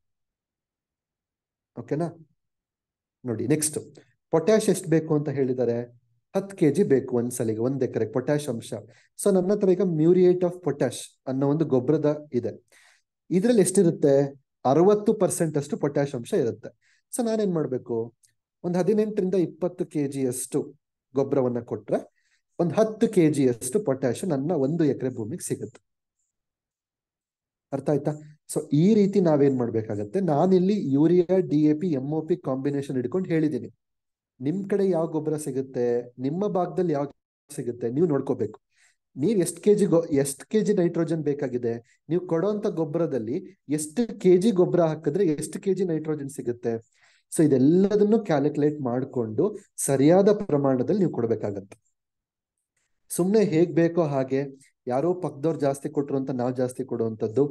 Speaker 1: ಓಕೆನಾ ನೋಡಿ ನೆಕ್ಸ್ಟ್ ಪೊಟ್ಯಾಶ್ ಎಷ್ಟು ಬೇಕು ಅಂತ ಹೇಳಿದ್ದಾರೆ ಹತ್ತು ಕೆ ಜಿ ಬೇಕು ಒಂದ್ಸಲಿಗೆ ಸಲಿಗೆ ಒಂದು ಎಕರೆ ಪೊಟ್ಯಾಶ್ ಅಂಶ ಸೊ ನನ್ನ ಹತ್ರ ಈಗ ಮ್ಯೂರಿಯೇಟ್ ಆಫ್ ಪೊಟ್ಯಾಶ್ ಅನ್ನೋ ಒಂದು ಗೊಬ್ಬರದ ಇದೆ ಇದರಲ್ಲಿ ಎಷ್ಟಿರುತ್ತೆ ಅರವತ್ತು ಪರ್ಸೆಂಟ್ ಅಷ್ಟು ಪೊಟ್ಯಾಶ್ ಅಂಶ ಇರುತ್ತೆ ಸೊ ನಾನೇನ್ ಮಾಡಬೇಕು ಒಂದು ಹದಿನೆಂಟರಿಂದ ಇಪ್ಪತ್ತು ಕೆ ಅಷ್ಟು ಗೊಬ್ಬರವನ್ನು ಕೊಟ್ಟರೆ ಒಂದ್ ಹತ್ತು ಕೆ ಜಿಯಷ್ಟು ಪೊಟ್ಯಾಷಿಯಂ ನನ್ನ ಒಂದು ಎಕರೆ ಭೂಮಿಗೆ ಸಿಗುತ್ತೆ ಅರ್ಥ ಆಯ್ತಾ ಸೊ ಈ ರೀತಿ ನಾವೇನ್ ಮಾಡ್ಬೇಕಾಗತ್ತೆ ನಾನಿಲ್ಲಿ urea D A P M P combination ಹಿಡ್ಕೊಂಡು ಹೇಳಿದೀನಿ ನಿಮ್ ಕಡೆ ಯಾವ ಗೊಬ್ಬರ ಸಿಗುತ್ತೆ ನಿಮ್ಮ ಭಾಗದಲ್ಲಿ ಯಾವ ಸಿಗುತ್ತೆ ನೀವು ನೋಡ್ಕೋಬೇಕು ನೀವು ಎಷ್ಟು ಕೆ ಜಿ ಗೊ ಎಷ್ಟು ಕೆ ಜಿ ನೈಟ್ರೋಜನ್ ಬೇಕಾಗಿದೆ ನೀವು ಕೊಡೋಂಥ ಗೊಬ್ಬರದಲ್ಲಿ ಎಷ್ಟು ಕೆ ಜಿ ಗೊಬ್ಬರ ಹಾಕಿದ್ರೆ ಎಷ್ಟು ಕೆ ಜಿ ನೈಟ್ರೋಜನ್ ಸಿಗುತ್ತೆ ಸೊ ಇದೆಲ್ಲದನ್ನು ಕ್ಯಾಲ್ಕುಲೇಟ್ ಮಾಡಿಕೊಂಡು ಸರಿಯಾದ ಪ್ರಮಾಣದಲ್ಲಿ ನೀವು ಕೊಡ್ಬೇಕಾಗತ್ತೆ ಸುಮ್ಮನೆ ಹೇಗ್ ಬೇಕೋ ಹಾಗೆ ಯಾರೋ ಪಕ್ಕದವ್ರು ಜಾಸ್ತಿ ಕೊಟ್ರು ಅಂತ ನಾವು ಜಾಸ್ತಿ ಕೊಡುವಂಥದ್ದು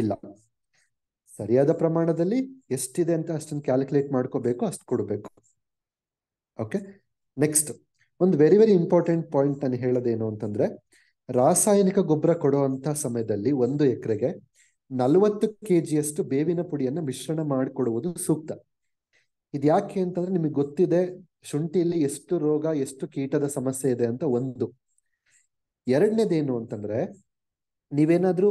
Speaker 1: ಇಲ್ಲ ಸರಿಯಾದ ಪ್ರಮಾಣದಲ್ಲಿ ಎಷ್ಟಿದೆ ಅಂತ ಅಷ್ಟನ್ನು ಕ್ಯಾಲ್ಕುಲೇಟ್ ಮಾಡ್ಕೋಬೇಕು ಅಷ್ಟು ಕೊಡಬೇಕು ಓಕೆ ನೆಕ್ಸ್ಟ್ ಒಂದು ವೆರಿ ವೆರಿ ಇಂಪಾರ್ಟೆಂಟ್ ಪಾಯಿಂಟ್ ನಾನು ಹೇಳೋದೇನು ಅಂತಂದ್ರೆ ರಾಸಾಯನಿಕ ಗೊಬ್ಬರ ಕೊಡುವಂತ ಸಮಯದಲ್ಲಿ ಒಂದು ಎಕರೆಗೆ ನಲವತ್ತು ಕೆ ಜಿಯಷ್ಟು ಬೇವಿನ ಪುಡಿಯನ್ನು ಮಿಶ್ರಣ ಮಾಡಿಕೊಡುವುದು ಸೂಕ್ತ ಇದು ಯಾಕೆ ಅಂತಂದ್ರೆ ನಿಮಗೆ ಗೊತ್ತಿದೆ ಶುಂಠಿಯಲ್ಲಿ ಎಷ್ಟು ರೋಗ ಎಷ್ಟು ಕೀಟದ ಸಮಸ್ಯೆ ಇದೆ ಅಂತ ಒಂದು ಎರಡನೇದೇನು ಅಂತಂದ್ರೆ ನೀವೇನಾದ್ರೂ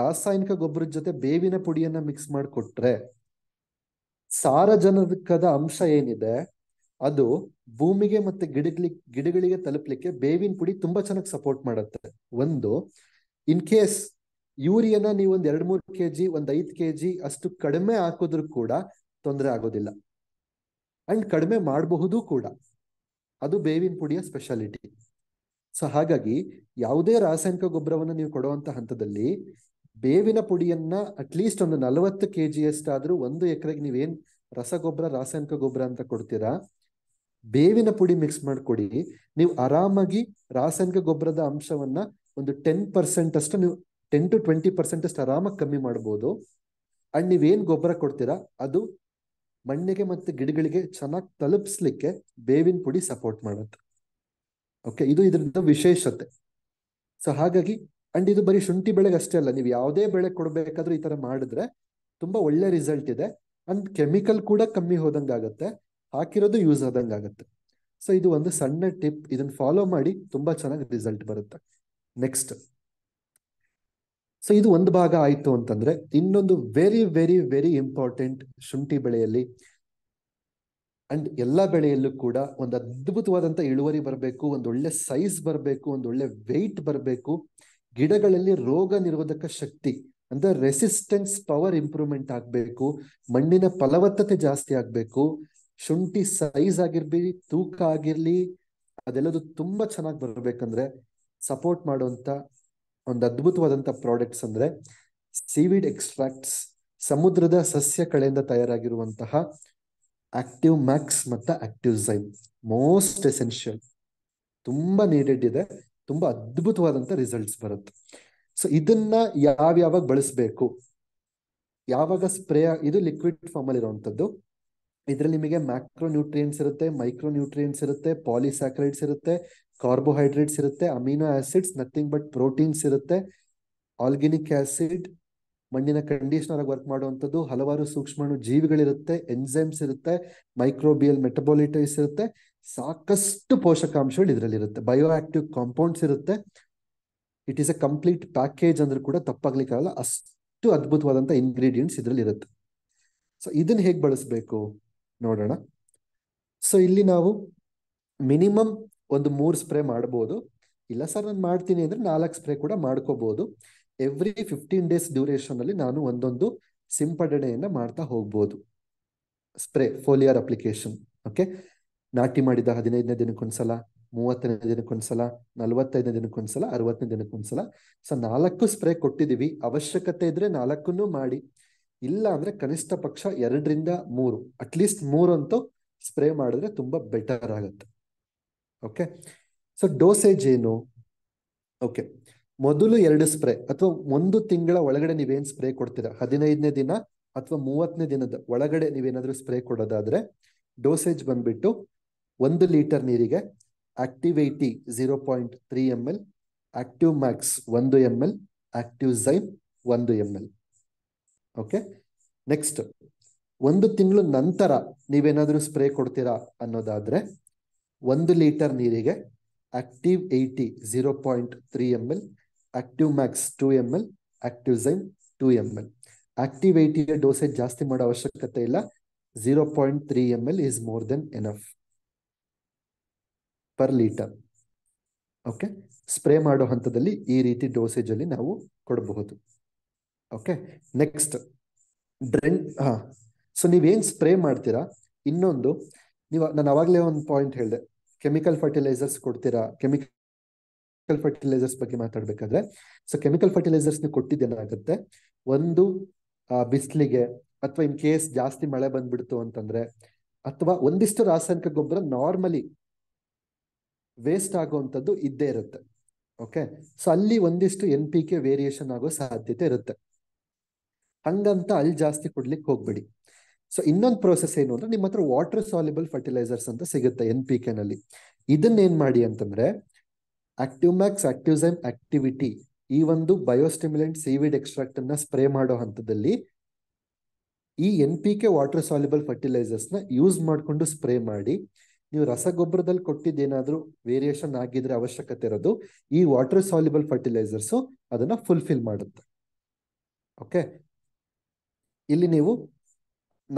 Speaker 1: ರಾಸಾಯನಿಕ ಗೊಬ್ಬರದ ಜೊತೆ ಬೇವಿನ ಪುಡಿಯನ್ನ ಮಿಕ್ಸ್ ಮಾಡಿಕೊಟ್ರೆ ಸಾರಜನಕದ ಅಂಶ ಏನಿದೆ ಅದು ಭೂಮಿಗೆ ಮತ್ತೆ ಗಿಡಗಳಿ ಗಿಡಗಳಿಗೆ ತಲುಪಲಿಕ್ಕೆ ಬೇವಿನ ಪುಡಿ ತುಂಬಾ ಚೆನ್ನಾಗಿ ಸಪೋರ್ಟ್ ಮಾಡುತ್ತೆ ಒಂದು ಇನ್ ಕೇಸ್ ಯೂರಿಯನ ಒಂದ್ ಎರಡ್ ಕೆ ಕೆಜಿ ಒಂದ್ ಐದ್ ಕೆಜಿ ಅಷ್ಟು ಕಡಿಮೆ ಹಾಕೋದ್ರು ಕೂಡ ತೊಂದರೆ ಆಗೋದಿಲ್ಲ ಅಂಡ್ ಕಡಿಮೆ ಮಾಡಬಹುದು ಕೂಡ ಅದು ಬೇವಿನ ಪುಡಿಯ ಸ್ಪೆಷಾಲಿಟಿ ಸೊ ಹಾಗಾಗಿ ಯಾವುದೇ ರಾಸಾಯನಿಕ ಗೊಬ್ಬರವನ್ನು ನೀವು ಕೊಡುವಂತ ಹಂತದಲ್ಲಿ ಬೇವಿನ ಪುಡಿಯನ್ನ ಅಟ್ಲೀಸ್ಟ್ ಒಂದು ನಲವತ್ತು ಕೆ ಜಿ ಎಷ್ಟಾದ್ರೂ ಒಂದು ಎಕರೆಗೆ ನೀವೇನ್ ರಸಗೊಬ್ಬರ ರಾಸಾಯನಿಕ ಗೊಬ್ಬರ ಅಂತ ಕೊಡ್ತೀರಾ ಬೇವಿನ ಪುಡಿ ಮಿಕ್ಸ್ ಮಾಡ್ಕೊಡಿ ನೀವು ಆರಾಮಾಗಿ ರಾಸಾಯನಿಕ ಗೊಬ್ಬರದ ಅಂಶವನ್ನ ಒಂದು ಟೆನ್ ಪರ್ಸೆಂಟ್ ಅಷ್ಟು ನೀವು ಟೆನ್ ಟು ಟ್ವೆಂಟಿ ಪರ್ಸೆಂಟ್ ಅಷ್ಟು ಆರಾಮಾಗಿ ಕಮ್ಮಿ ಮಾಡ್ಬೋದು ಅಂಡ್ ನೀವೇನ್ ಗೊಬ್ಬರ ಕೊಡ್ತೀರಾ ಅದು ಮಣ್ಣಿಗೆ ಮತ್ತು ಗಿಡಗಳಿಗೆ ಚೆನ್ನಾಗಿ ತಲುಪಿಸ್ಲಿಕ್ಕೆ ಬೇವಿನ ಪುಡಿ ಸಪೋರ್ಟ್ ಮಾಡುತ್ತೆ ಓಕೆ ಇದು ಇದರಿಂದ ವಿಶೇಷತೆ ಸೊ ಹಾಗಾಗಿ ಅಂಡ್ ಇದು ಬರೀ ಶುಂಠಿ ಬೆಳೆಗೆ ಅಷ್ಟೇ ಅಲ್ಲ ನೀವು ಯಾವುದೇ ಬೆಳೆ ಕೊಡಬೇಕಾದ್ರೂ ಈ ತರ ಮಾಡಿದ್ರೆ ತುಂಬಾ ಒಳ್ಳೆ ರಿಸಲ್ಟ್ ಇದೆ ಅಂಡ್ ಕೆಮಿಕಲ್ ಕೂಡ ಕಮ್ಮಿ ಹೋದಂಗಾಗತ್ತೆ ಹಾಕಿರೋದು ಯೂಸ್ ಆಗುತ್ತೆ ಸೊ ಇದು ಒಂದು ಸಣ್ಣ ಟಿಪ್ ಇದನ್ನ ಫಾಲೋ ಮಾಡಿ ತುಂಬಾ ಚೆನ್ನಾಗಿ ರಿಸಲ್ಟ್ ಬರುತ್ತೆ ನೆಕ್ಸ್ಟ್ ಸೊ ಇದು ಒಂದು ಭಾಗ ಆಯ್ತು ಅಂತಂದ್ರೆ ಇನ್ನೊಂದು ವೆರಿ ವೆರಿ ವೆರಿ ಇಂಪಾರ್ಟೆಂಟ್ ಶುಂಠಿ ಬೆಳೆಯಲ್ಲಿ ಅಂಡ್ ಎಲ್ಲ ಬೆಳೆಯಲ್ಲೂ ಕೂಡ ಒಂದು ಅದ್ಭುತವಾದಂಥ ಇಳುವರಿ ಬರಬೇಕು ಒಳ್ಳೆ ಸೈಜ್ ಬರಬೇಕು ಒಳ್ಳೆ ವೆಯ್ಟ್ ಬರಬೇಕು ಗಿಡಗಳಲ್ಲಿ ರೋಗ ನಿರೋಧಕ ಶಕ್ತಿ ಅಂದ್ರೆ ರೆಸಿಸ್ಟೆನ್ಸ್ ಪವರ್ ಇಂಪ್ರೂವ್ಮೆಂಟ್ ಆಗಬೇಕು ಮಣ್ಣಿನ ಫಲವತ್ತತೆ ಜಾಸ್ತಿ ಆಗಬೇಕು ಶುಂಠಿ ಸೈಜ್ ಆಗಿರ್ಬಿ ತೂಕ ಆಗಿರ್ಲಿ ಅದೆಲ್ಲದು ತುಂಬಾ ಚೆನ್ನಾಗಿ ಬರಬೇಕಂದ್ರೆ ಸಪೋರ್ಟ್ ಮಾಡುವಂತ ಒಂದು ಅದ್ಭುತವಾದಂತ ಪ್ರಾಡಕ್ಟ್ಸ್ ಅಂದ್ರೆ ಸೀವಿಡ್ ಎಕ್ಸ್ಟ್ರಾಕ್ಟ್ಸ್ ಸಮುದ್ರದ ಸಸ್ಯ ಕಳೆಯಿಂದ ತಯಾರಾಗಿರುವಂತಹ ಆಕ್ಟಿವ್ ಮ್ಯಾಕ್ಸ್ ಮತ್ತು ಆಕ್ಟಿವ್ ಝೈಮ್ ಮೋಸ್ಟ್ ಎಸೆನ್ಷಿಯಲ್ ತುಂಬ ನೀಡೆಡ್ ಇದೆ ತುಂಬ ಅದ್ಭುತವಾದಂಥ ರಿಸಲ್ಟ್ಸ್ ಬರುತ್ತೆ ಸೊ ಇದನ್ನ ಯಾವ್ಯಾವಾಗ ಬಳಸಬೇಕು ಯಾವಾಗ ಸ್ಪ್ರೇ ಇದು ಲಿಕ್ವಿಡ್ ಫಾರ್ಮಲ್ಲಿ ಇರುವಂಥದ್ದು ಇದರಲ್ಲಿ ನಿಮಗೆ ಮ್ಯಾಕ್ರೋ ನ್ಯೂಟ್ರಿಯೆಂಟ್ಸ್ ಇರುತ್ತೆ ಮೈಕ್ರೋ ನ್ಯೂಟ್ರಿಯೆಂಟ್ಸ್ ಇರುತ್ತೆ ಪಾಲಿಸ್ಯಾಕ್ರೈಡ್ಸ್ ಇರುತ್ತೆ ಕಾರ್ಬೋಹೈಡ್ರೇಟ್ಸ್ ಇರುತ್ತೆ amino acids nothing but proteins ಇರುತ್ತೆ ಆಲ್ಗೆನಿಕ್ ಆಸಿಡ್ ಮಣ್ಣಿನ ಕಂಡೀಷನರ್ ಆಗಿ ವರ್ಕ್ ಮಾಡುವಂಥದ್ದು ಹಲವಾರು ಸೂಕ್ಷ್ಮಣು ಜೀವಿಗಳಿರುತ್ತೆ ಎನ್ಸೈಮ್ಸ್ ಇರುತ್ತೆ ಮೈಕ್ರೋಬಿಯಲ್ ಮೆಟಬಾಲಿಟೈಸ್ ಇರುತ್ತೆ ಸಾಕಷ್ಟು ಪೋಷಕಾಂಶಗಳು ಇದರಲ್ಲಿ ಇರುತ್ತೆ ಬಯೋ ಆಕ್ಟಿವ್ ಕಾಂಪೌಂಡ್ಸ್ ಇರುತ್ತೆ it is a complete package ಅಂದ್ರೆ ಕೂಡ ತಪ್ಪಾಗ್ಲಿಕ್ಕಾಗಲ್ಲ ಅಷ್ಟು ಅದ್ಭುತವಾದಂಥ ಇಂಗ್ರೀಡಿಯೆಂಟ್ಸ್ ಇದರಲ್ಲಿ ಇರುತ್ತೆ ಸೊ ಇದನ್ನ ಹೇಗೆ ಬಳಸಬೇಕು ನೋಡೋಣ ಸೊ ಇಲ್ಲಿ ನಾವು ಮಿನಿಮಮ್ ಒಂದು ಮೂರು ಸ್ಪ್ರೇ ಮಾಡ್ಬೋದು ಇಲ್ಲ ಸರ್ ನಾನು ಮಾಡ್ತೀನಿ ಅಂದ್ರೆ ನಾಲ್ಕು ಸ್ಪ್ರೇ ಕೂಡ ಮಾಡ್ಕೋಬಹುದು ಎವ್ರಿ ಫಿಫ್ಟೀನ್ ಡೇಸ್ ಡ್ಯೂರೇಷನ್ ಅಲ್ಲಿ ನಾನು ಒಂದೊಂದು ಸಿಂಪಡಣೆಯನ್ನ ಮಾಡ್ತಾ ಹೋಗ್ಬೋದು ಸ್ಪ್ರೇ ಫೋಲಿಯರ್ ಅಪ್ಲಿಕೇಶನ್ ಓಕೆ ನಾಟಿ ಮಾಡಿದ ಹದಿನೈದನೇ ದಿನಕ್ಕೊಂದ್ಸಲ ಮೂವತ್ತನೇ ದಿನಕ್ಕೊಂದ್ಸಲ ನಲ್ವತ್ತೈದನೇ ದಿನಕ್ಕೊಂದ್ಸಲ ಅರವತ್ತನೇ ದಿನಕ್ಕೊಂದ್ಸಲ ಸೊ ನಾಲ್ಕು ಸ್ಪ್ರೇ ಕೊಟ್ಟಿದ್ದೀವಿ ಅವಶ್ಯಕತೆ ಇದ್ರೆ ನಾಲ್ಕನ್ನು ಮಾಡಿ ಇಲ್ಲ ಅಂದ್ರೆ ಕನಿಷ್ಠ ಪಕ್ಷ ಎರಡರಿಂದ ಮೂರು ಅಟ್ಲೀಸ್ಟ್ ಮೂರಂತೂ ಸ್ಪ್ರೇ ಮಾಡಿದ್ರೆ ತುಂಬಾ ಬೆಟರ್ ಆಗುತ್ತೆ ಓಕೆ ಸೊ ಡೋಸೇಜ್ ಏನು ಓಕೆ ಮೊದಲು ಎರಡು ಸ್ಪ್ರೇ ಅಥವಾ ಒಂದು ತಿಂಗಳ ಒಳಗಡೆ ನೀವೇನು ಸ್ಪ್ರೇ ಕೊಡ್ತೀರಾ ಹದಿನೈದನೇ ದಿನ ಅಥವಾ ಮೂವತ್ತನೇ ದಿನದ ಒಳಗಡೆ ನೀವೇನಾದರೂ ಸ್ಪ್ರೇ ಕೊಡೋದಾದ್ರೆ ಡೋಸೇಜ್ ಬಂದ್ಬಿಟ್ಟು ಒಂದು ಲೀಟರ್ ನೀರಿಗೆ active eighty zero point three M L active max ಒಂದು ಎಮ್ ಎಲ್ ಆಕ್ಟಿವ್ ಝೈಮ್ ಒಂದು ಎಮ್ ಎಲ್ ಓಕೆ ನೆಕ್ಸ್ಟ್ ಒಂದು ತಿಂಗಳು ನಂತರ ನೀವೇನಾದರೂ ಸ್ಪ್ರೇ ಕೊಡ್ತೀರಾ ಅನ್ನೋದಾದ್ರೆ ಒಂದು ಲೀಟರ್ ನೀರಿಗೆ active eighty zero point three M L active max two M L active zyme two M L active eighty dosage ಜಾಸ್ತಿ ಮಾಡೋ ಅವಶ್ಯಕತೆ ಇಲ್ಲ zero point three M L is more than enough per litre okay spray ಮಾಡೋ ಹಂತದಲ್ಲಿ ಈ ರೀತಿ dosage ಅಲ್ಲಿ ನಾವು ಕೊಡಬಹುದು ಓಕೆ ನೆಕ್ಸ್ಟ್ ಡ್ರೆನ್ ಹಾ ಸೊ ನೀವೇನ್ ಸ್ಪ್ರೇ ಮಾಡ್ತೀರಾ ಇನ್ನೊಂದು ನೀವು ನಾನು ಅವಾಗಲೇ ಒಂದು ಪಾಯಿಂಟ್ ಹೇಳಿದೆ ಕೆಮಿಕಲ್ ಫರ್ಟಿಲೈಸರ್ಸ್ ಕೊಡ್ತೀರಾ ಕೆಮಿಕಲ್ ಕೆಮಿಕಲ್ ಫರ್ಟಿಲೈಸರ್ಸ್ ಬಗ್ಗೆ ಮಾತಾಡ್ಬೇಕಾದ್ರೆ ಸೊ ಕೆಮಿಕಲ್ ಫರ್ಟಿಲೈಸರ್ಸ್ ಕೊಟ್ಟಿದ್ದೇನಾಗುತ್ತೆ ಒಂದು ಬಿಸಿಲಿಗೆ ಅಥವಾ ಇನ್ ಕೇಸ್ ಜಾಸ್ತಿ ಮಳೆ ಬಂದ್ಬಿಡ್ತು ಅಂತಂದ್ರೆ ಅಥವಾ ಒಂದಿಷ್ಟು ರಾಸಾಯನಿಕ ಗೊಬ್ಬರ ನಾರ್ಮಲಿ ವೇಸ್ಟ್ ಆಗುವಂಥದ್ದು ಇದ್ದೇ ಇರುತ್ತೆ ಓಕೆ ಸೊ ಅಲ್ಲಿ ಒಂದಿಷ್ಟು ಎನ್ ಪಿ ಕೆ ವೇರಿಯೇಷನ್ ಆಗೋ ಸಾಧ್ಯತೆ ಇರುತ್ತೆ ಹಂಗಂತ ಅಲ್ಲಿ ಜಾಸ್ತಿ ಕೊಡ್ಲಿಕ್ಕೆ ಹೋಗ್ಬೇಡಿ ಸೊ ಇನ್ನೊಂದು ಪ್ರೋಸೆಸ್ ಏನು ಅಂದ್ರೆ ನಿಮ್ಮ ಹತ್ರ ವಾಟರ್ ಸಾಲಿಬಲ್ ಫರ್ಟಿಲೈಸರ್ಸ್ ಅಂತ ಸಿಗುತ್ತೆ ಎನ್ ಪಿ ಕೆನಲ್ಲಿ ನಲ್ಲಿ ಇದನ್ನ ಏನ್ ಮಾಡಿ ಅಂತಂದ್ರೆ ಆಕ್ಟಿವ್ ಮ್ಯಾಕ್ಸ್ ಆಕ್ಟಿವ್ಸೈಮ್ ಆಕ್ಟಿವಿಟಿ ಈ ಒಂದು ಬಯೋಸ್ಟಿಮ್ಯುಲೆಂಟ್ ಸೀವಿಡ್ ಎಕ್ಸ್ಟ್ರಾಕ್ಟ್ ಅನ್ನ ಸ್ಪ್ರೇ ಮಾಡೋ ಹಂತದಲ್ಲಿ ಈ N P K water soluble fertilisers ನ ಯೂಸ್ ಮಾಡಿಕೊಂಡು ಸ್ಪ್ರೇ ಮಾಡಿ ನೀವು ರಸಗೊಬ್ಬರದಲ್ಲಿ ಕೊಟ್ಟಿದ್ದೇನಾದ್ರೂ ವೇರಿಯೇಷನ್ ಆಗಿದ್ರೆ ಅವಶ್ಯಕತೆ ಇರೋದು ಈ ವಾಟರ್ ಸಾಲ್ಯುಬಲ್ ಫರ್ಟಿಲೈಸರ್ಸ್ ಅದನ್ನ ಫುಲ್ಫಿಲ್ ಮಾಡುತ್ತೆ ಓಕೆ ಇಲ್ಲಿ ನೀವು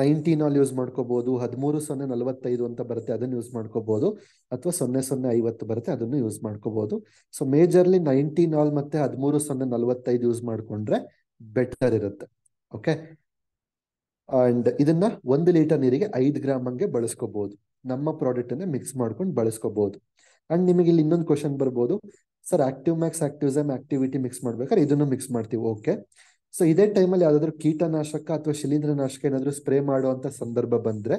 Speaker 1: ಅಲ್ಲಿ ಯೂಸ್ ಮಾಡ್ಕೋಬಹುದು ಹದಿಮೂರು ಸೊನ್ನೆ ನಲವತ್ತೈದು ಅಂತ ಬರುತ್ತೆ ಅದನ್ನ ಯೂಸ್ ಮಾಡ್ಕೋಬಹುದು ಅಥವಾ ಸೊನ್ನೆ ಸೊನ್ನೆ ಐವತ್ತು ಬರುತ್ತೆ ಅದನ್ನು ಯೂಸ್ ಮಾಡ್ಕೋಬಹುದು ಸೊ ಮೇಜರ್ಲಿ ನೈನ್ಟೀನ್ ಆಲ್ ಮತ್ತೆ ಹದಿಮೂರು ಸೊನ್ನೆ ನಲವತ್ತೈದು ಯೂಸ್ ಮಾಡ್ಕೊಂಡ್ರೆ ಬೆಟರ್ ಇರುತ್ತೆ ಓಕೆ ಅಂಡ್ ಇದನ್ನ ಒಂದು ಲೀಟರ್ ನೀರಿಗೆ ಐದು ಗ್ರಾಮ್ ಹಂಗೆ ಬಳಸ್ಕೋಬಹುದು ನಮ್ಮ ಪ್ರಾಡಕ್ಟ್ ಅನ್ನ ಮಿಕ್ಸ್ ಮಾಡ್ಕೊಂಡು ಬಳಸ್ಕೋಬಹುದು ಅಂಡ್ ನಿಮಗೆ ಇಲ್ಲಿ ಇನ್ನೊಂದು ಕ್ವಶನ್ ಬರ್ಬೋದು sir active max activity mix ಮಾಡ್ಬೇಕಾದ್ರೆ ಇದನ್ನು ಮಿಕ್ಸ್ ಮಾಡ್ತೀವಿ ಓಕೆ ಸೊ ಇದೇ ಟೈಮಲ್ಲಿ ಯಾವ್ದಾದ್ರು ಕೀಟನಾಶಕ ಅಥವಾ ಶಿಲೀಂಧ್ರನಾಶಕ ಏನಾದರೂ ಸ್ಪ್ರೇ ಮಾಡುವಂತ ಸಂದರ್ಭ ಬಂದ್ರೆ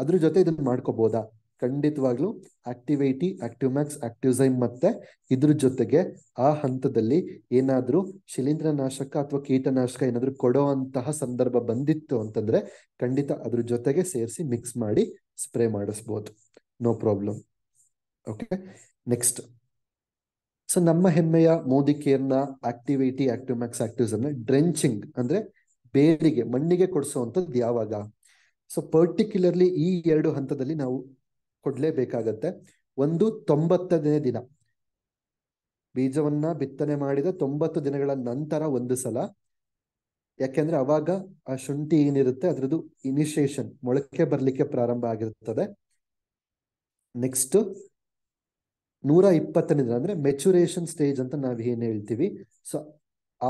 Speaker 1: ಅದ್ರ ಜೊತೆ ಇದನ್ನ ಮಾಡ್ಕೋಬಹುದಾ ಖಂಡಿತವಾಗ್ಲೂ ಆಕ್ಟಿವೈಟಿ ಆಕ್ಟಿವ್ ಮ್ಯಾಕ್ಸ್ ಆಕ್ಟಿವ್ಸೈಮ್ ಮತ್ತೆ ಇದ್ರ ಜೊತೆಗೆ ಆ ಹಂತದಲ್ಲಿ ಏನಾದರೂ ಶಿಲೀಂಧ್ರನಾಶಕ ಅಥವಾ ಕೀಟನಾಶಕ ಏನಾದರೂ ಕೊಡುವಂತಹ ಸಂದರ್ಭ ಬಂದಿತ್ತು ಅಂತಂದ್ರೆ ಖಂಡಿತ ಅದ್ರ ಜೊತೆಗೆ ಸೇರಿಸಿ ಮಿಕ್ಸ್ ಮಾಡಿ ಸ್ಪ್ರೇ ಮಾಡಿಸ್ಬೋದು no problem okay next so ನಮ್ಮ ಹೆಮ್ಮೆಯ ಮೋದಿ ಕೇರ್ನ ಆಕ್ಟಿವಿಟಿ ಆಕ್ಟಿವ್ ಮ್ಯಾಕ್ಸ್ ಆಕ್ಟಿವ್ಸ್ ಅಂದ್ರೆ ಡ್ರೆಂಚಿಂಗ್ ಅಂದ್ರೆ ಬೇರಿಗೆ ಮಣ್ಣಿಗೆ ಕೊಡಿಸುವಂಥದ್ದು ಯಾವಾಗ ಸೊ ಪರ್ಟಿಕ್ಯುಲರ್ಲಿ ಈ ಎರಡು ಹಂತದಲ್ಲಿ ನಾವು ಕೊಡಲೇಬೇಕಾಗತ್ತೆ ಒಂದು ತೊಂಬತ್ತನೇ ದಿನ ಬೀಜವನ್ನ ಬಿತ್ತನೆ ಮಾಡಿದ ತೊಂಬತ್ತು ದಿನಗಳ ನಂತರ ಒಂದು ಸಲ ಯಾಕೆಂದ್ರೆ ಅವಾಗ ಆ ಶುಂಠಿ ಏನಿರುತ್ತೆ ಅದ್ರದ್ದು ಇನಿಷಿಯೇಷನ್ ಮೊಳಕೆ ಬರ್ಲಿಕ್ಕೆ ಪ್ರಾರಂಭ ಆಗಿರುತ್ತದೆ ನೆಕ್ಸ್ಟ್ ನೂರ ದಿನ ಅಂದ್ರೆ ಮೆಚುರೇಷನ್ ಸ್ಟೇಜ್ ಅಂತ ನಾವು ಏನು ಹೇಳ್ತೀವಿ ಸೊ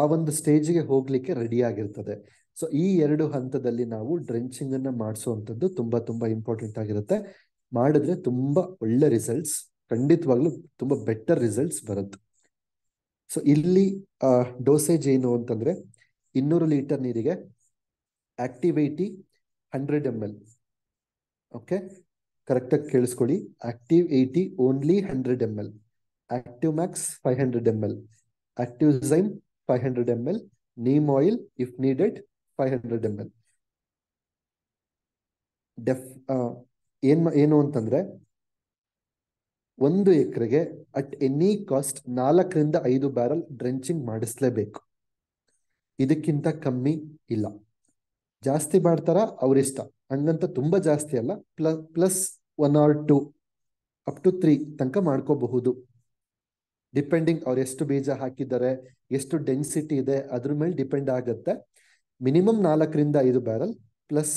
Speaker 1: ಆ ಒಂದು ಸ್ಟೇಜ್ಗೆ ಹೋಗ್ಲಿಕ್ಕೆ ರೆಡಿ ಆಗಿರ್ತದೆ ಸೊ ಈ ಎರಡು ಹಂತದಲ್ಲಿ ನಾವು ಡ್ರೆಂಚಿಂಗ್ ಅನ್ನ ಮಾಡಿಸುವಂಥದ್ದು ತುಂಬಾ ತುಂಬಾ ಇಂಪಾರ್ಟೆಂಟ್ ಆಗಿರುತ್ತೆ ಮಾಡಿದ್ರೆ ತುಂಬಾ ಒಳ್ಳೆ ರಿಸಲ್ಟ್ಸ್ ಖಂಡಿತವಾಗ್ಲೂ ತುಂಬಾ ಬೆಟರ್ ರಿಸಲ್ಟ್ಸ್ ಬರುತ್ತೆ ಸೊ ಇಲ್ಲಿ ಡೋಸೇಜ್ ಏನು ಅಂತಂದ್ರೆ ಇನ್ನೂರು ಲೀಟರ್ ನೀರಿಗೆ active eighty hundred M L okay ಕರೆಕ್ಟಾಗಿ ಕೇಳಿಸ್ಕೊಳ್ಳಿ active eighty only hundred M L active max five hundred M L active zyme five hundred M L neem oil if needed five hundred M L ಡೆಫ್ ಏನ್ ಏನು ಅಂತಂದ್ರೆ ಒಂದು ಎಕರೆಗೆ at any cost ನಾಲ್ಕರಿಂದ ಐದು ಬ್ಯಾರಲ್ ಡ್ರೆಂಚಿಂಗ್ ಮಾಡಿಸ್ಲೇಬೇಕು ಇದಕ್ಕಿಂತ ಕಮ್ಮಿ ಇಲ್ಲ ಜಾಸ್ತಿ ಮಾಡ್ತಾರ ಅವ್ರಿಷ್ಟ ಹಂಗಂತ ತುಂಬಾ ಜಾಸ್ತಿ ಅಲ್ಲ plus plus one or two up to three ತನಕ ಮಾಡ್ಕೋಬಹುದು ಡಿಪೆಂಡಿಂಗ್ ಅವ್ರು ಎಷ್ಟು ಬೀಜ ಹಾಕಿದ್ದಾರೆ ಎಷ್ಟು ಡೆನ್ಸಿಟಿ ಇದೆ ಅದ್ರ ಮೇಲೆ ಡಿಪೆಂಡ್ ಆಗುತ್ತೆ ಮಿನಿಮಮ್ ನಾಲ್ಕರಿಂದ ಐದು barrel plus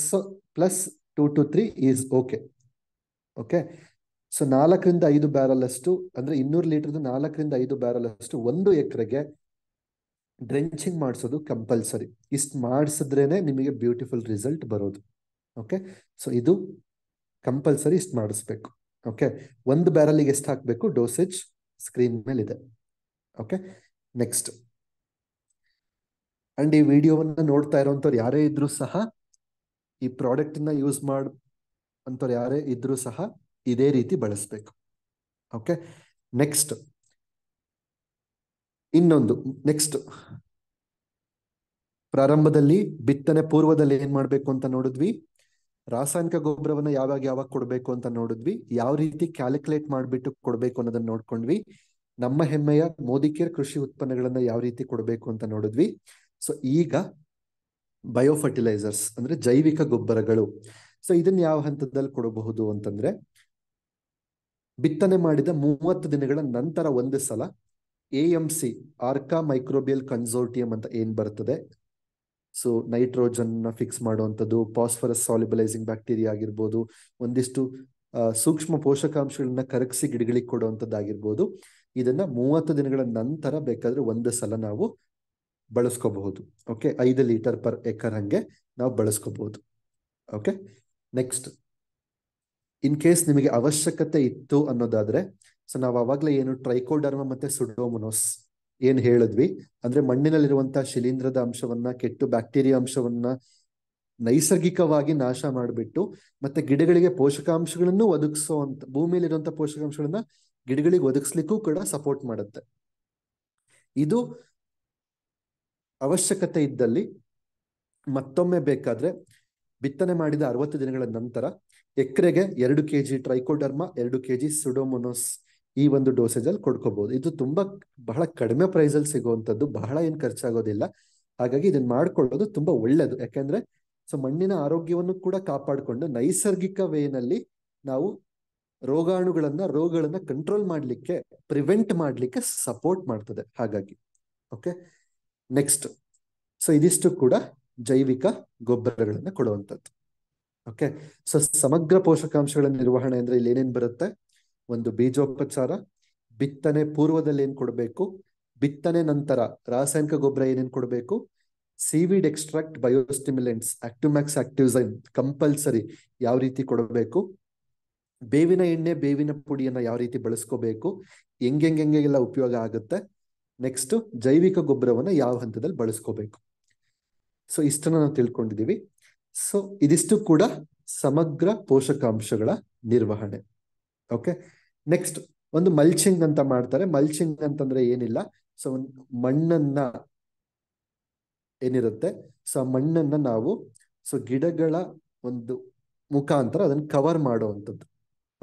Speaker 1: plus two to three is okay okay so ನಾಲ್ಕರಿಂದ ಐದು ಬ್ಯಾರಲ್ ಅಷ್ಟು ಅಂದ್ರೆ ಇನ್ನೂರು ಲೀಟರ್ ನಾಲ್ಕರಿಂದ ಐದು ಬ್ಯಾರಲ್ ಅಷ್ಟು ಒಂದು ಎಕರೆಗೆ ಡ್ರೆಂಚಿಂಗ್ ಮಾಡಿಸೋದು ಕಂಪಲ್ಸರಿ ಇಷ್ಟು ಮಾಡಿಸಿದ್ರೇನೆ ನಿಮಗೆ ಬ್ಯೂಟಿಫುಲ್ ರಿಸಲ್ಟ್ ಬರೋದು ಓಕೆ ಸೊ ಇದು ಕಂಪಲ್ಸರಿ ಇಷ್ಟು ಮಾಡಿಸ್ಬೇಕು ಓಕೆ ಒಂದು ಬ್ಯಾರಲ್ಲಿ ಎಷ್ಟು ಹಾಕಬೇಕು ಡೋಸೇಜ್ ಸ್ಕ್ರೀನ್ ಮೇಲೆ ಇದೆ ಓಕೆ ನೆಕ್ಸ್ಟ್ ಅಂಡ್ ಈ ವಿಡಿಯೋವನ್ನ ನೋಡ್ತಾ ಇರೋಂಥವ್ರು ಯಾರೇ ಇದ್ರೂ ಸಹ ಈ ಪ್ರಾಡಕ್ಟ್ ನ ಯೂಸ್ ಮಾಡ್ ಅಂತವ್ರು ಯಾರೇ ಇದ್ರೂ ಸಹ ಇದೇ ರೀತಿ ಬಳಸಬೇಕು ಓಕೆ ನೆಕ್ಸ್ಟ್ ಇನ್ನೊಂದು ನೆಕ್ಸ್ಟ್ ಪ್ರಾರಂಭದಲ್ಲಿ ಬಿತ್ತನೆ ಪೂರ್ವದಲ್ಲಿ ಏನ್ ಮಾಡ್ಬೇಕು ಅಂತ ನೋಡಿದ್ವಿ ರಾಸಾಯನಿಕ ಗೊಬ್ಬರವನ್ನ ಯಾವಾಗ ಯಾವಾಗ ಕೊಡ್ಬೇಕು ಅಂತ ನೋಡಿದ್ವಿ ಯಾವ ರೀತಿ ಕ್ಯಾಲ್ಕುಲೇಟ್ ಮಾಡ್ಬಿಟ್ಟು ಕೊಡ್ಬೇಕು ಅನ್ನೋದನ್ನ ನೋಡ್ಕೊಂಡ್ವಿ ನಮ್ಮ ಹೆಮ್ಮೆಯ ಮೋದಿಕೇರ್ ಕೃಷಿ ಉತ್ಪನ್ನಗಳನ್ನ ಯಾವ ರೀತಿ ಕೊಡಬೇಕು ಅಂತ ನೋಡಿದ್ವಿ ಸೊ ಈಗ ಬಯೋ ಫರ್ಟಿಲೈಸರ್ಸ್ ಅಂದ್ರೆ ಜೈವಿಕ ಗೊಬ್ಬರಗಳು ಸೊ ಇದನ್ನ ಯಾವ ಹಂತದಲ್ಲಿ ಕೊಡಬಹುದು ಅಂತಂದ್ರೆ ಬಿತ್ತನೆ ಮಾಡಿದ ಮೂವತ್ತು ದಿನಗಳ ನಂತರ ಒಂದು ಸಲ A M C Arka microbial consortium ಅಂತ ಏನ್ ಬರ್ತದೆ ಸೊ ನೈಟ್ರೋಜನ್ ಫಿಕ್ಸ್ ಮಾಡುವಂಥದ್ದು ಫಾಸ್ಫರಸ್ ಸಾಲಿಬಲೈಸಿಂಗ್ ಬ್ಯಾಕ್ಟೀರಿಯಾ ಆಗಿರ್ಬೋದು ಒಂದಿಷ್ಟು ಸೂಕ್ಷ್ಮ ಪೋಷಕಾಂಶಗಳನ್ನ ಕರಗಿಸಿ ಗಿಡಗಳಿಗೆ ಆಗಿರ್ಬೋದು ಇದನ್ನ ಮೂವತ್ತು ದಿನಗಳ ನಂತರ ಬೇಕಾದ್ರೆ ಒಂದು ಸಲ ನಾವು ಬಳಸ್ಕೋಬಹುದು ಓಕೆ ಐದು ಲೀಟರ್ ಪರ್ ಎಕರ್ ಹಂಗೆ ನಾವು ಬಳಸ್ಕೋಬಹುದು ಓಕೆ ನೆಕ್ಸ್ಟ್ ಇನ್ ಕೇಸ್ ನಿಮಗೆ ಅವಶ್ಯಕತೆ ಇತ್ತು ಅನ್ನೋದಾದ್ರೆ ಸೊ ನಾವು ಅವಾಗಲೇ ಏನು ಟ್ರೈಕೋಡರ್ಮ ಮತ್ತೆ ಸುಡೋಮೊನೋಸ್ ಏನ್ ಹೇಳಿದ್ವಿ ಅಂದ್ರೆ ಮಣ್ಣಿನಲ್ಲಿರುವಂತಹ ಶಿಲೀಂಧ್ರದ ಅಂಶವನ್ನ ಕೆಟ್ಟು ಬ್ಯಾಕ್ಟೀರಿಯಾ ಅಂಶವನ್ನ ನೈಸರ್ಗಿಕವಾಗಿ ನಾಶ ಮಾಡಿಬಿಟ್ಟು ಮತ್ತೆ ಗಿಡಗಳಿಗೆ ಪೋಷಕಾಂಶಗಳನ್ನು ಒದಗಿಸೋ ಅಂತ ಭೂಮಿಯಲ್ಲಿರುವಂತಹ ಪೋಷಕಾಂಶಗಳನ್ನ ಗಿಡಗಳಿಗೆ ಒದಗಿಸ್ಲಿಕ್ಕೂ ಕೂಡ ಸಪೋರ್ಟ್ ಮಾಡುತ್ತೆ ಇದು ಅವಶ್ಯಕತೆ ಇದ್ದಲ್ಲಿ ಮತ್ತೊಮ್ಮೆ ಬೇಕಾದ್ರೆ ಬಿತ್ತನೆ ಮಾಡಿದ ಅರವತ್ತು ದಿನಗಳ ನಂತರ ಎಕರೆಗೆ ಎರಡು ಕೆಜಿ ಟ್ರೈಕೋಡರ್ಮಾ ಎರಡು ಕೆಜಿ ಸುಡೋಮೊನೋಸ್ ಈ ಒಂದು ಡೋಸೇಜ್ ಅಲ್ಲಿ ಕೊಡ್ಕೋಬಹುದು ಇದು ತುಂಬಾ ಬಹಳ ಕಡಿಮೆ ಪ್ರೈಸ್ ಅಲ್ಲಿ ಸಿಗುವಂತದ್ದು ಬಹಳ ಏನ್ ಖರ್ಚಾಗೋದಿಲ್ಲ ಹಾಗಾಗಿ ಇದನ್ನ ಮಾಡ್ಕೊಳ್ಳೋದು ತುಂಬಾ ಒಳ್ಳೇದು ಯಾಕೆಂದ್ರೆ ಸೊ ಮಣ್ಣಿನ ಆರೋಗ್ಯವನ್ನು ಕೂಡ ಕಾಪಾಡಿಕೊಂಡು ನೈಸರ್ಗಿಕ ವೇನಲ್ಲಿ ನಾವು ರೋಗಾಣುಗಳನ್ನ ರೋಗಗಳನ್ನ ಕಂಟ್ರೋಲ್ ಮಾಡ್ಲಿಕ್ಕೆ ಪ್ರಿವೆಂಟ್ ಮಾಡ್ಲಿಕ್ಕೆ ಸಪೋರ್ಟ್ ಮಾಡ್ತದೆ ಹಾಗಾಗಿ ಓಕೆ ನೆಕ್ಸ್ಟ್ ಸೊ ಇದಿಷ್ಟು ಕೂಡ ಜೈವಿಕ ಗೊಬ್ಬರಗಳನ್ನ ಕೊಡುವಂಥದ್ದು ಓಕೆ ಸೊ ಸಮಗ್ರ ಪೋಷಕಾಂಶಗಳ ನಿರ್ವಹಣೆ ಅಂದ್ರೆ ಇಲ್ಲಿ ಏನೇನ್ ಬರುತ್ತೆ ಒಂದು ಬೀಜೋಪಚಾರ ಬಿತ್ತನೆ ಪೂರ್ವದಲ್ಲಿ ಏನ್ ಕೊಡಬೇಕು ಬಿತ್ತನೆ ನಂತರ ರಾಸಾಯನಿಕ ಗೊಬ್ಬರ ಏನೇನ್ ಕೊಡಬೇಕು seaweed extract biostimulants active max active zyme compulsory ಯಾವ ರೀತಿ ಕೊಡಬೇಕು ಬೇವಿನ ಎಣ್ಣೆ ಬೇವಿನ ಪುಡಿಯನ್ನ ಯಾವ ರೀತಿ ಬಳಸ್ಕೋಬೇಕು ಹೆಂಗೆಂಗೆಲ್ಲ ಉಪಯೋಗ ಆಗುತ್ತೆ ನೆಕ್ಸ್ಟ್ ಜೈವಿಕ ಗೊಬ್ಬರವನ್ನ ಯಾವ ಹಂತದಲ್ಲಿ ಬಳಸ್ಕೋಬೇಕು ಸೊ ಇಷ್ಟನ್ನ ನಾವು ತಿಳ್ಕೊಂಡಿದೀವಿ ಸೊ ಇದಿಷ್ಟು ಕೂಡ ಸಮಗ್ರ ಪೋಷಕಾಂಶಗಳ ನಿರ್ವಹಣೆ ಓಕೆ ನೆಕ್ಸ್ಟ್ ಒಂದು ಮಲ್ಚಿಂಗ್ ಅಂತ ಮಾಡ್ತಾರೆ ಮಲ್ಚಿಂಗ್ ಅಂತಂದ್ರೆ ಏನಿಲ್ಲ ಸೊ ಮಣ್ಣನ್ನ ಏನಿರುತ್ತೆ ಸೊ ಆ ಮಣ್ಣನ್ನ ನಾವು ಸೊ ಗಿಡಗಳ ಒಂದು ಮುಖಾಂತರ ಅದನ್ನ ಕವರ್ ಮಾಡುವಂಥದ್ದು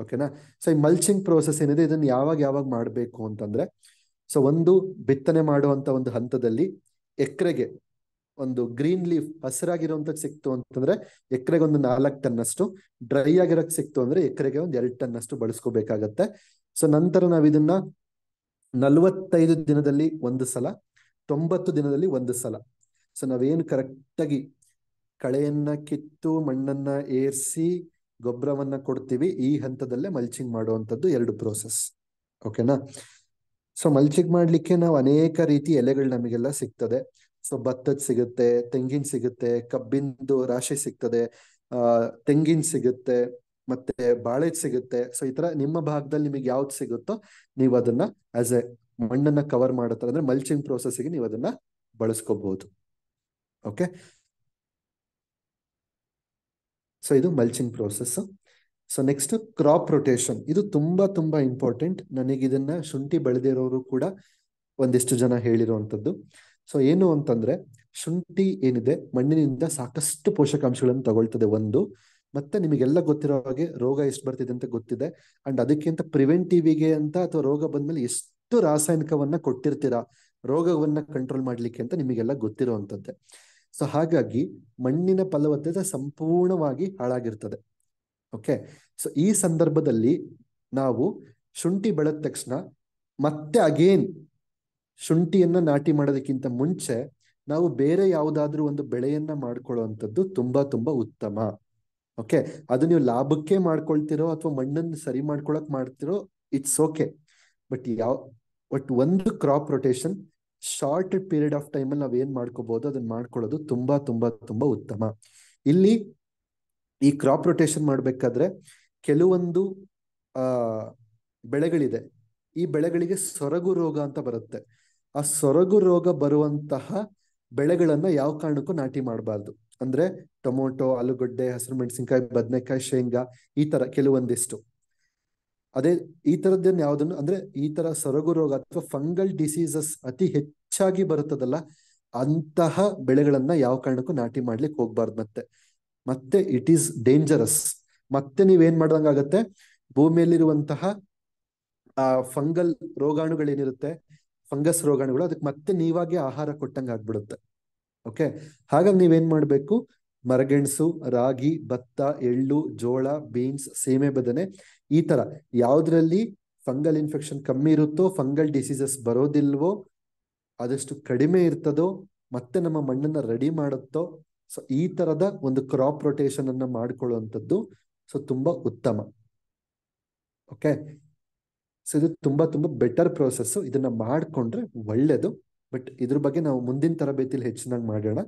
Speaker 1: ಓಕೆನಾ ಸೊ ಈ ಮಲ್ಚಿಂಗ್ ಪ್ರೋಸೆಸ್ ಏನಿದೆ ಇದನ್ನ ಯಾವಾಗ ಯಾವಾಗ ಮಾಡಬೇಕು ಅಂತಂದ್ರೆ ಸೊ ಒಂದು ಬಿತ್ತನೆ ಮಾಡುವಂತ ಒಂದು ಹಂತದಲ್ಲಿ ಎಕರೆಗೆ ಒಂದು ಗ್ರೀನ್ ಲೀಫ್ ಹಸಿರಾಗಿರುವಂತ ಸಿಕ್ತು ಅಂತಂದ್ರೆ ಎಕರೆಗೆ ಒಂದು ನಾಲ್ಕು ಟನ್ ಅಷ್ಟು ಡ್ರೈ ಆಗಿರೋಕ್ ಸಿಕ್ತು ಅಂದ್ರೆ ಎಕರೆಗೆ ಒಂದ್ ಎರಡು ಟನ್ ಅಷ್ಟು ಬಳಸ್ಕೋಬೇಕಾಗತ್ತೆ ಸೊ ನಂತರ ನಾವ್ ಇದನ್ನ ನಲ್ವತ್ತೈದು ದಿನದಲ್ಲಿ ಒಂದು ಸಲ ತೊಂಬತ್ತು ದಿನದಲ್ಲಿ ಒಂದು ಸಲ ಸೊ ಕರೆಕ್ಟ್ ಆಗಿ ಕಳೆಯನ್ನ ಕಿತ್ತು ಮಣ್ಣನ್ನ ಏರ್ಸಿ ಗೊಬ್ಬರವನ್ನ ಕೊಡ್ತೀವಿ ಈ ಹಂತದಲ್ಲೇ ಮಲ್ಚಿಂಗ್ ಮಾಡುವಂಥದ್ದು ಎರಡು ಪ್ರೋಸೆಸ್ ಓಕೆನಾ ಸೊ ಮಲ್ಚಿಂಗ್ ಮಾಡ್ಲಿಕ್ಕೆ ನಾವು ಅನೇಕ ರೀತಿ ಎಲೆಗಳು ನಮಗೆಲ್ಲ ಸಿಗ್ತದೆ ಸೊ ಭತ್ತದ ಸಿಗುತ್ತೆ ತೆಂಗಿನ ಸಿಗುತ್ತೆ ಕಬ್ಬಿಂದು ರಾಶಿ ಸಿಗ್ತದೆ ಆ ತೆಂಗಿನ ಸಿಗುತ್ತೆ ಮತ್ತೆ ಬಾಳೆ ಸಿಗುತ್ತೆ ಸೊ ಈ ತರ ನಿಮ್ಮ ಭಾಗದಲ್ಲಿ ನಿಮಗೆ ಯಾವ್ದು ಸಿಗುತ್ತೋ ನೀವು ಅದನ್ನ ಆಸ್ ಎ ಮಣ್ಣನ್ನ ಕವರ್ ಮಾಡತ್ತರ ಅಂದ್ರೆ ಮಲ್ಚಿಂಗ್ ಗೆ ನೀವು ಅದನ್ನ ಬಳಸ್ಕೋಬಹುದು ಓಕೆ ಸೊ ಇದು mulching process so next crop rotation ಇದು ತುಂಬಾ ತುಂಬಾ ಇಂಪಾರ್ಟೆಂಟ್ ನನಗೆ ಇದನ್ನ ಶುಂಠಿ ಬೆಳೆದಿರೋರು ಕೂಡ ಒಂದಿಷ್ಟು ಜನ ಹೇಳಿರುವಂತದ್ದು ಸೊ ಏನು ಅಂತಂದ್ರೆ ಶುಂಠಿ ಏನಿದೆ ಮಣ್ಣಿನಿಂದ ಸಾಕಷ್ಟು ಪೋಷಕಾಂಶಗಳನ್ನು ತಗೊಳ್ತದೆ ಒಂದು ಮತ್ತೆ ನಿಮಗೆಲ್ಲ ಗೊತ್ತಿರೋ ಹಾಗೆ ರೋಗ ಎಷ್ಟು ಬರ್ತಿದೆ ಅಂತ ಗೊತ್ತಿದೆ ಅಂಡ್ ಅದಕ್ಕಿಂತ ಪ್ರಿವೆಂಟಿವಿಗೆ ಅಂತ ಅಥವಾ ರೋಗ ಬಂದ್ಮೇಲೆ ಎಷ್ಟು ರಾಸಾಯನಿಕವನ್ನ ಕೊಟ್ಟಿರ್ತೀರಾ ರೋಗವನ್ನ ಕಂಟ್ರೋಲ್ ಮಾಡ್ಲಿಕ್ಕೆ ಅಂತ ನಿಮಗೆಲ್ಲ ಗೊತ್ತಿರುವಂತದ್ದೇ ಸೊ ಹಾಗಾಗಿ ಮಣ್ಣಿನ ಫಲವತ್ತತೆ ಸಂಪೂರ್ಣವಾಗಿ ಹಾಳಾಗಿರ್ತದೆ ಓಕೆ ಸೊ ಈ ಸಂದರ್ಭದಲ್ಲಿ ನಾವು ಶುಂಠಿ ಬೆಳೆದ ತಕ್ಷಣ ಮತ್ತೆ ಅಗೇನ್ ಶುಂಠಿಯನ್ನ ನಾಟಿ ಮಾಡೋದಕ್ಕಿಂತ ಮುಂಚೆ ನಾವು ಬೇರೆ ಯಾವುದಾದ್ರೂ ಒಂದು ಬೆಳೆಯನ್ನ ಮಾಡ್ಕೊಳ್ಳುವಂಥದ್ದು ತುಂಬಾ ತುಂಬಾ ಉತ್ತಮ ಓಕೆ ಅದು ನೀವು ಲಾಭಕ್ಕೆ ಮಾಡ್ಕೊಳ್ತಿರೋ ಅಥವಾ ಮಣ್ಣನ್ನು ಸರಿ ಮಾಡ್ಕೊಳಕ್ ಮಾಡ್ತಿರೋ ಇಟ್ಸ್ ಓಕೆ ಬಟ್ ಯಾವ ಬಟ್ ಒಂದು crop rotation short period of time ಅಲ್ಲಿ ನಾವ್ ಏನ್ ಮಾಡ್ಕೋಬಹುದು ಅದನ್ನ ಮಾಡ್ಕೊಳ್ಳೋದು ತುಂಬಾ ತುಂಬಾ ತುಂಬಾ ಉತ್ತಮ ಇಲ್ಲಿ ಈ ಕ್ರಾಪ್ ರೊಟೇಷನ್ ಮಾಡ್ಬೇಕಾದ್ರೆ ಕೆಲವೊಂದು ಆ ಬೆಳೆಗಳಿದೆ ಈ ಬೆಳೆಗಳಿಗೆ ಸೊರಗು ರೋಗ ಅಂತ ಬರುತ್ತೆ ಆ ಸೊರಗು ರೋಗ ಬರುವಂತಹ ಬೆಳೆಗಳನ್ನ ಯಾವ ಕಾರಣಕ್ಕೂ ನಾಟಿ ಮಾಡಬಾರ್ದು ಅಂದ್ರೆ ಟೊಮೊಟೊ ಆಲೂಗಡ್ಡೆ ಹಸಿರು ಮೆಣಸಿನ್ಕಾಯಿ ಬದನೆಕಾಯಿ ಶೇಂಗಾ ಈ ತರ ಕೆಲವೊಂದಿಷ್ಟು ಅದೇ ಈ ತರದ್ದನ್ನು ಯಾವ್ದನ್ನು ಅಂದ್ರೆ ಈ ತರ ಸೊರಗು ರೋಗ ಅಥವಾ ಫಂಗಲ್ ಡಿಸೀಸಸ್ ಅತಿ ಹೆಚ್ಚಾಗಿ ಬರುತ್ತದಲ್ಲ ಅಂತಹ ಬೆಳೆಗಳನ್ನ ಯಾವ ಕಾರಣಕ್ಕೂ ನಾಟಿ ಮಾಡ್ಲಿಕ್ಕೆ ಹೋಗ್ಬಾರ್ದು ಮತ್ತೆ ಮತ್ತೆ ಇಟ್ ಈಸ್ ಡೇಂಜರಸ್ ಮತ್ತೆ ನೀವೇನ್ ಮಾಡ್ದಂಗಾಗತ್ತೆ ಭೂಮಿಯಲ್ಲಿರುವಂತಹ ಆ ಫಂಗಲ್ ರೋಗಾಣುಗಳೇನಿರುತ್ತೆ ಫಂಗಸ್ ರೋಗಾಣುಗಳು ಅದಕ್ಕೆ ಮತ್ತೆ ನೀವಾಗೆ ಆಹಾರ ಕೊಟ್ಟಂಗೆ ಆಗ್ಬಿಡುತ್ತೆ ಓಕೆ ಹಾಗಾಗಿ ನೀವೇನ್ ಮಾಡಬೇಕು ಮರಗೆಣಸು ರಾಗಿ ಭತ್ತ ಎಳ್ಳು ಜೋಳ ಬೀನ್ಸ್ ಸೀಮೆ ಬದನೆ ಈ ತರ ಯಾವ್ದ್ರಲ್ಲಿ ಫಂಗಲ್ ಇನ್ಫೆಕ್ಷನ್ ಕಮ್ಮಿ ಇರುತ್ತೋ ಫಂಗಲ್ ಡಿಸೀಸಸ್ ಬರೋದಿಲ್ವೋ ಆದಷ್ಟು ಕಡಿಮೆ ಇರ್ತದೋ ಮತ್ತೆ ನಮ್ಮ ಮಣ್ಣನ್ನ ರೆಡಿ ಮಾಡುತ್ತೋ ಸೊ ಈ ತರದ ಒಂದು ಕ್ರಾಪ್ ರೊಟೇಷನ್ ಅನ್ನ ಮಾಡ್ಕೊಳ್ಳುವಂಥದ್ದು ಸೊ ತುಂಬಾ ಉತ್ತಮ ಓಕೆ ಸೊ ಇದು ತುಂಬಾ ತುಂಬಾ ಬೆಟರ್ ಪ್ರೋಸೆಸ್ ಇದನ್ನ ಮಾಡಿಕೊಂಡ್ರೆ ಒಳ್ಳೇದು ಬಟ್ ಇದ್ರ ಬಗ್ಗೆ ನಾವು ಮುಂದಿನ ತರಬೇತಿಲಿ ಹೆಚ್ಚಿನಾಗಿ ಮಾಡೋಣ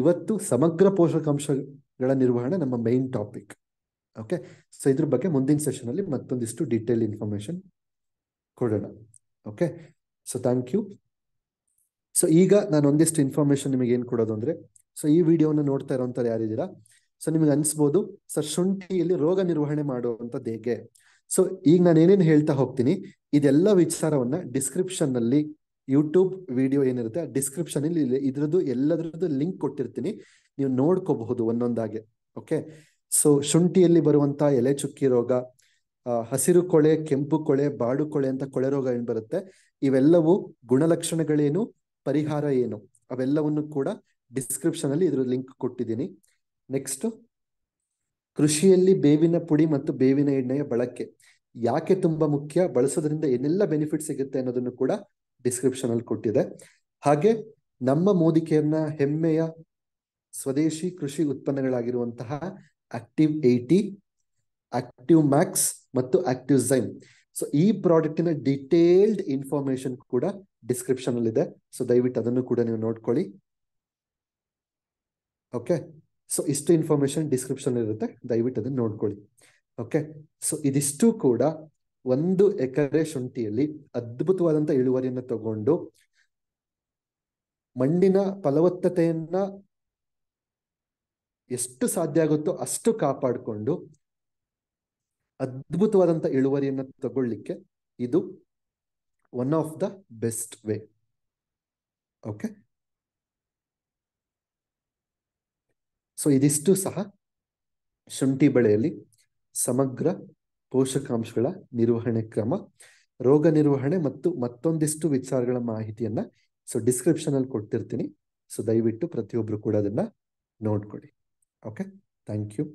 Speaker 1: ಇವತ್ತು ಸಮಗ್ರ ಪೋಷಕಾಂಶಗಳ ನಿರ್ವಹಣೆ ನಮ್ಮ ಮೈನ್ ಟಾಪಿಕ್ ಓಕೆ ಸೊ ಇದ್ರ ಬಗ್ಗೆ ಮುಂದಿನ ಸೆಷನ್ ಅಲ್ಲಿ ಮತ್ತೊಂದಿಷ್ಟು ಡೀಟೇಲ್ ಇನ್ಫಾರ್ಮೇಶನ್ ಕೊಡೋಣ okay so thank you so ಈಗ ನಾನು ಒಂದಿಷ್ಟು ಇನ್ಫಾರ್ಮೇಶನ್ ನಿಮಗೆ ಏನು ಕೊಡೋದು ಅಂದ್ರೆ ಸೊ ಈ ವಿಡಿಯೋನ ನೋಡ್ತಾ ಇರೋಂಥವ್ರು ಯಾರಿದ್ದೀರಾ ಸೊ ನಿಮಗೆ ಅನಿಸ್ಬೋದು ಸರ್ ಶುಂಠಿಯಲ್ಲಿ ರೋಗ ನಿರ್ವಹಣೆ ಮಾಡುವಂಥದ್ದು ಹೇಗೆ ಸೊ ಈಗ ನಾನು ಏನೇನು ಹೇಳ್ತಾ ಹೋಗ್ತೀನಿ ಇದೆಲ್ಲ ವಿಚಾರವನ್ನ ಡಿಸ್ಕ್ರಿಪ್ಷನ್ ನಲ್ಲಿ ಯೂಟ್ಯೂಬ್ ವಿಡಿಯೋ ಏನಿರುತ್ತೆ ಡಿಸ್ಕ್ರಿಪ್ಷನ್ ಅಲ್ಲಿ ಇದ್ರದ್ದು ಎಲ್ಲದರದ್ದು ಲಿಂಕ್ ಕೊಟ್ಟಿರ್ತೀನಿ ನೀವು ನೋಡ್ಕೋಬಹುದು ಒಂದೊಂದಾಗೆ ಓಕೆ ಸೊ ಶುಂಠಿಯಲ್ಲಿ ಬರುವಂತ ಎಲೆ ಚುಕ್ಕಿ ರೋಗ ಹಸಿರು ಕೊಳೆ ಕೆಂಪು ಕೊಳೆ ಬಾಡು ಕೊಳೆ ಅಂತ ಕೊಳೆ ರೋಗ ಏನು ಬರುತ್ತೆ ಇವೆಲ್ಲವೂ ಗುಣಲಕ್ಷಣಗಳೇನು ಪರಿಹಾರ ಏನು ಅವೆಲ್ಲವನ್ನು ಕೂಡ ಡಿಸ್ಕ್ರಿಪ್ಷನ್ ಅಲ್ಲಿ ಇದ್ರ ಲಿಂಕ್ ಕೊಟ್ಟಿದ್ದೀನಿ ನೆಕ್ಸ್ಟ್ ಕೃಷಿಯಲ್ಲಿ ಬೇವಿನ ಪುಡಿ ಮತ್ತು ಬೇವಿನ ಎಣ್ಣೆಯ ಬಳಕೆ ಯಾಕೆ ತುಂಬಾ ಮುಖ್ಯ ಬಳಸೋದ್ರಿಂದ ಏನೆಲ್ಲ ಬೆನಿಫಿಟ್ ಸಿಗುತ್ತೆ ಅನ್ನೋದನ್ನು ಕೂಡ ಡಿಸ್ಕ್ರಿಪ್ಷನ್ ಅಲ್ಲಿ ಕೊಟ್ಟಿದೆ ಹಾಗೆ ನಮ್ಮ ಮೋದಿಕೆಯನ್ನ ಹೆಮ್ಮೆಯ ಸ್ವದೇಶಿ ಕೃಷಿ ಉತ್ಪನ್ನಗಳಾಗಿರುವಂತಹ ಆಕ್ಟಿವ್ ಏಟಿ ಆಕ್ಟಿವ್ ಮ್ಯಾಕ್ಸ್ ಮತ್ತು ಆಕ್ಟಿವ್ ಝೈನ್ ಸೊ ಈ ಪ್ರಾಡಕ್ಟಿನ ಡಿಟೇಲ್ಡ್ ಇನ್ಫಾರ್ಮೇಶನ್ ಕೂಡ ಡಿಸ್ಕ್ರಿಪ್ಷನ್ ಅಲ್ಲಿ ಇದೆ ಸೊ ದಯವಿಟ್ಟು ಅದನ್ನು ಕೂಡ ನೀವು ನೋಡ್ಕೊಳ್ಳಿ ಓಕೆ ಸೊ ಇಷ್ಟು ಇನ್ಫಾರ್ಮೇಶನ್ ಡಿಸ್ಕ್ರಿಪ್ಷನ್ ಇರುತ್ತೆ ದಯವಿಟ್ಟು ಅದನ್ನ ನೋಡ್ಕೊಳ್ಳಿ ಓಕೆ ಸೊ ಇದಿಷ್ಟು ಕೂಡ ಒಂದು ಎಕರೆ ಶುಂಠಿಯಲ್ಲಿ ಅದ್ಭುತವಾದಂತ ಇಳುವರಿಯನ್ನು ತಗೊಂಡು ಮಣ್ಣಿನ ಫಲವತ್ತತೆಯನ್ನ ಎಷ್ಟು ಸಾಧ್ಯ ಆಗುತ್ತೋ ಅಷ್ಟು ಕಾಪಾಡಿಕೊಂಡು ಅದ್ಭುತವಾದಂತ ಇಳುವರಿಯನ್ನು ತಗೊಳ್ಳಿಕ್ಕೆ ಇದು one of the best way okay so ಇದಿಷ್ಟು ಸಹ ಶುಂಠಿ ಬೆಳೆಯಲ್ಲಿ ಸಮಗ್ರ ಪೋಷಕಾಂಶಗಳ ನಿರ್ವಹಣೆ ಕ್ರಮ ರೋಗ ನಿರ್ವಹಣೆ ಮತ್ತು ಮತ್ತೊಂದಿಷ್ಟು ವಿಚಾರಗಳ ಮಾಹಿತಿಯನ್ನು ಸೊ ಡಿಸ್ಕ್ರಿಪ್ಷನ್ ಅಲ್ಲಿ ಕೊಟ್ಟಿರ್ತೀನಿ ಸೊ ದಯವಿಟ್ಟು ಪ್ರತಿಯೊಬ್ಬರು ಕೂಡ ಅದನ್ನ ನೋಡ್ಕೊಳ್ಳಿ ಓಕೆ ಥ್ಯಾಂಕ್ ಯು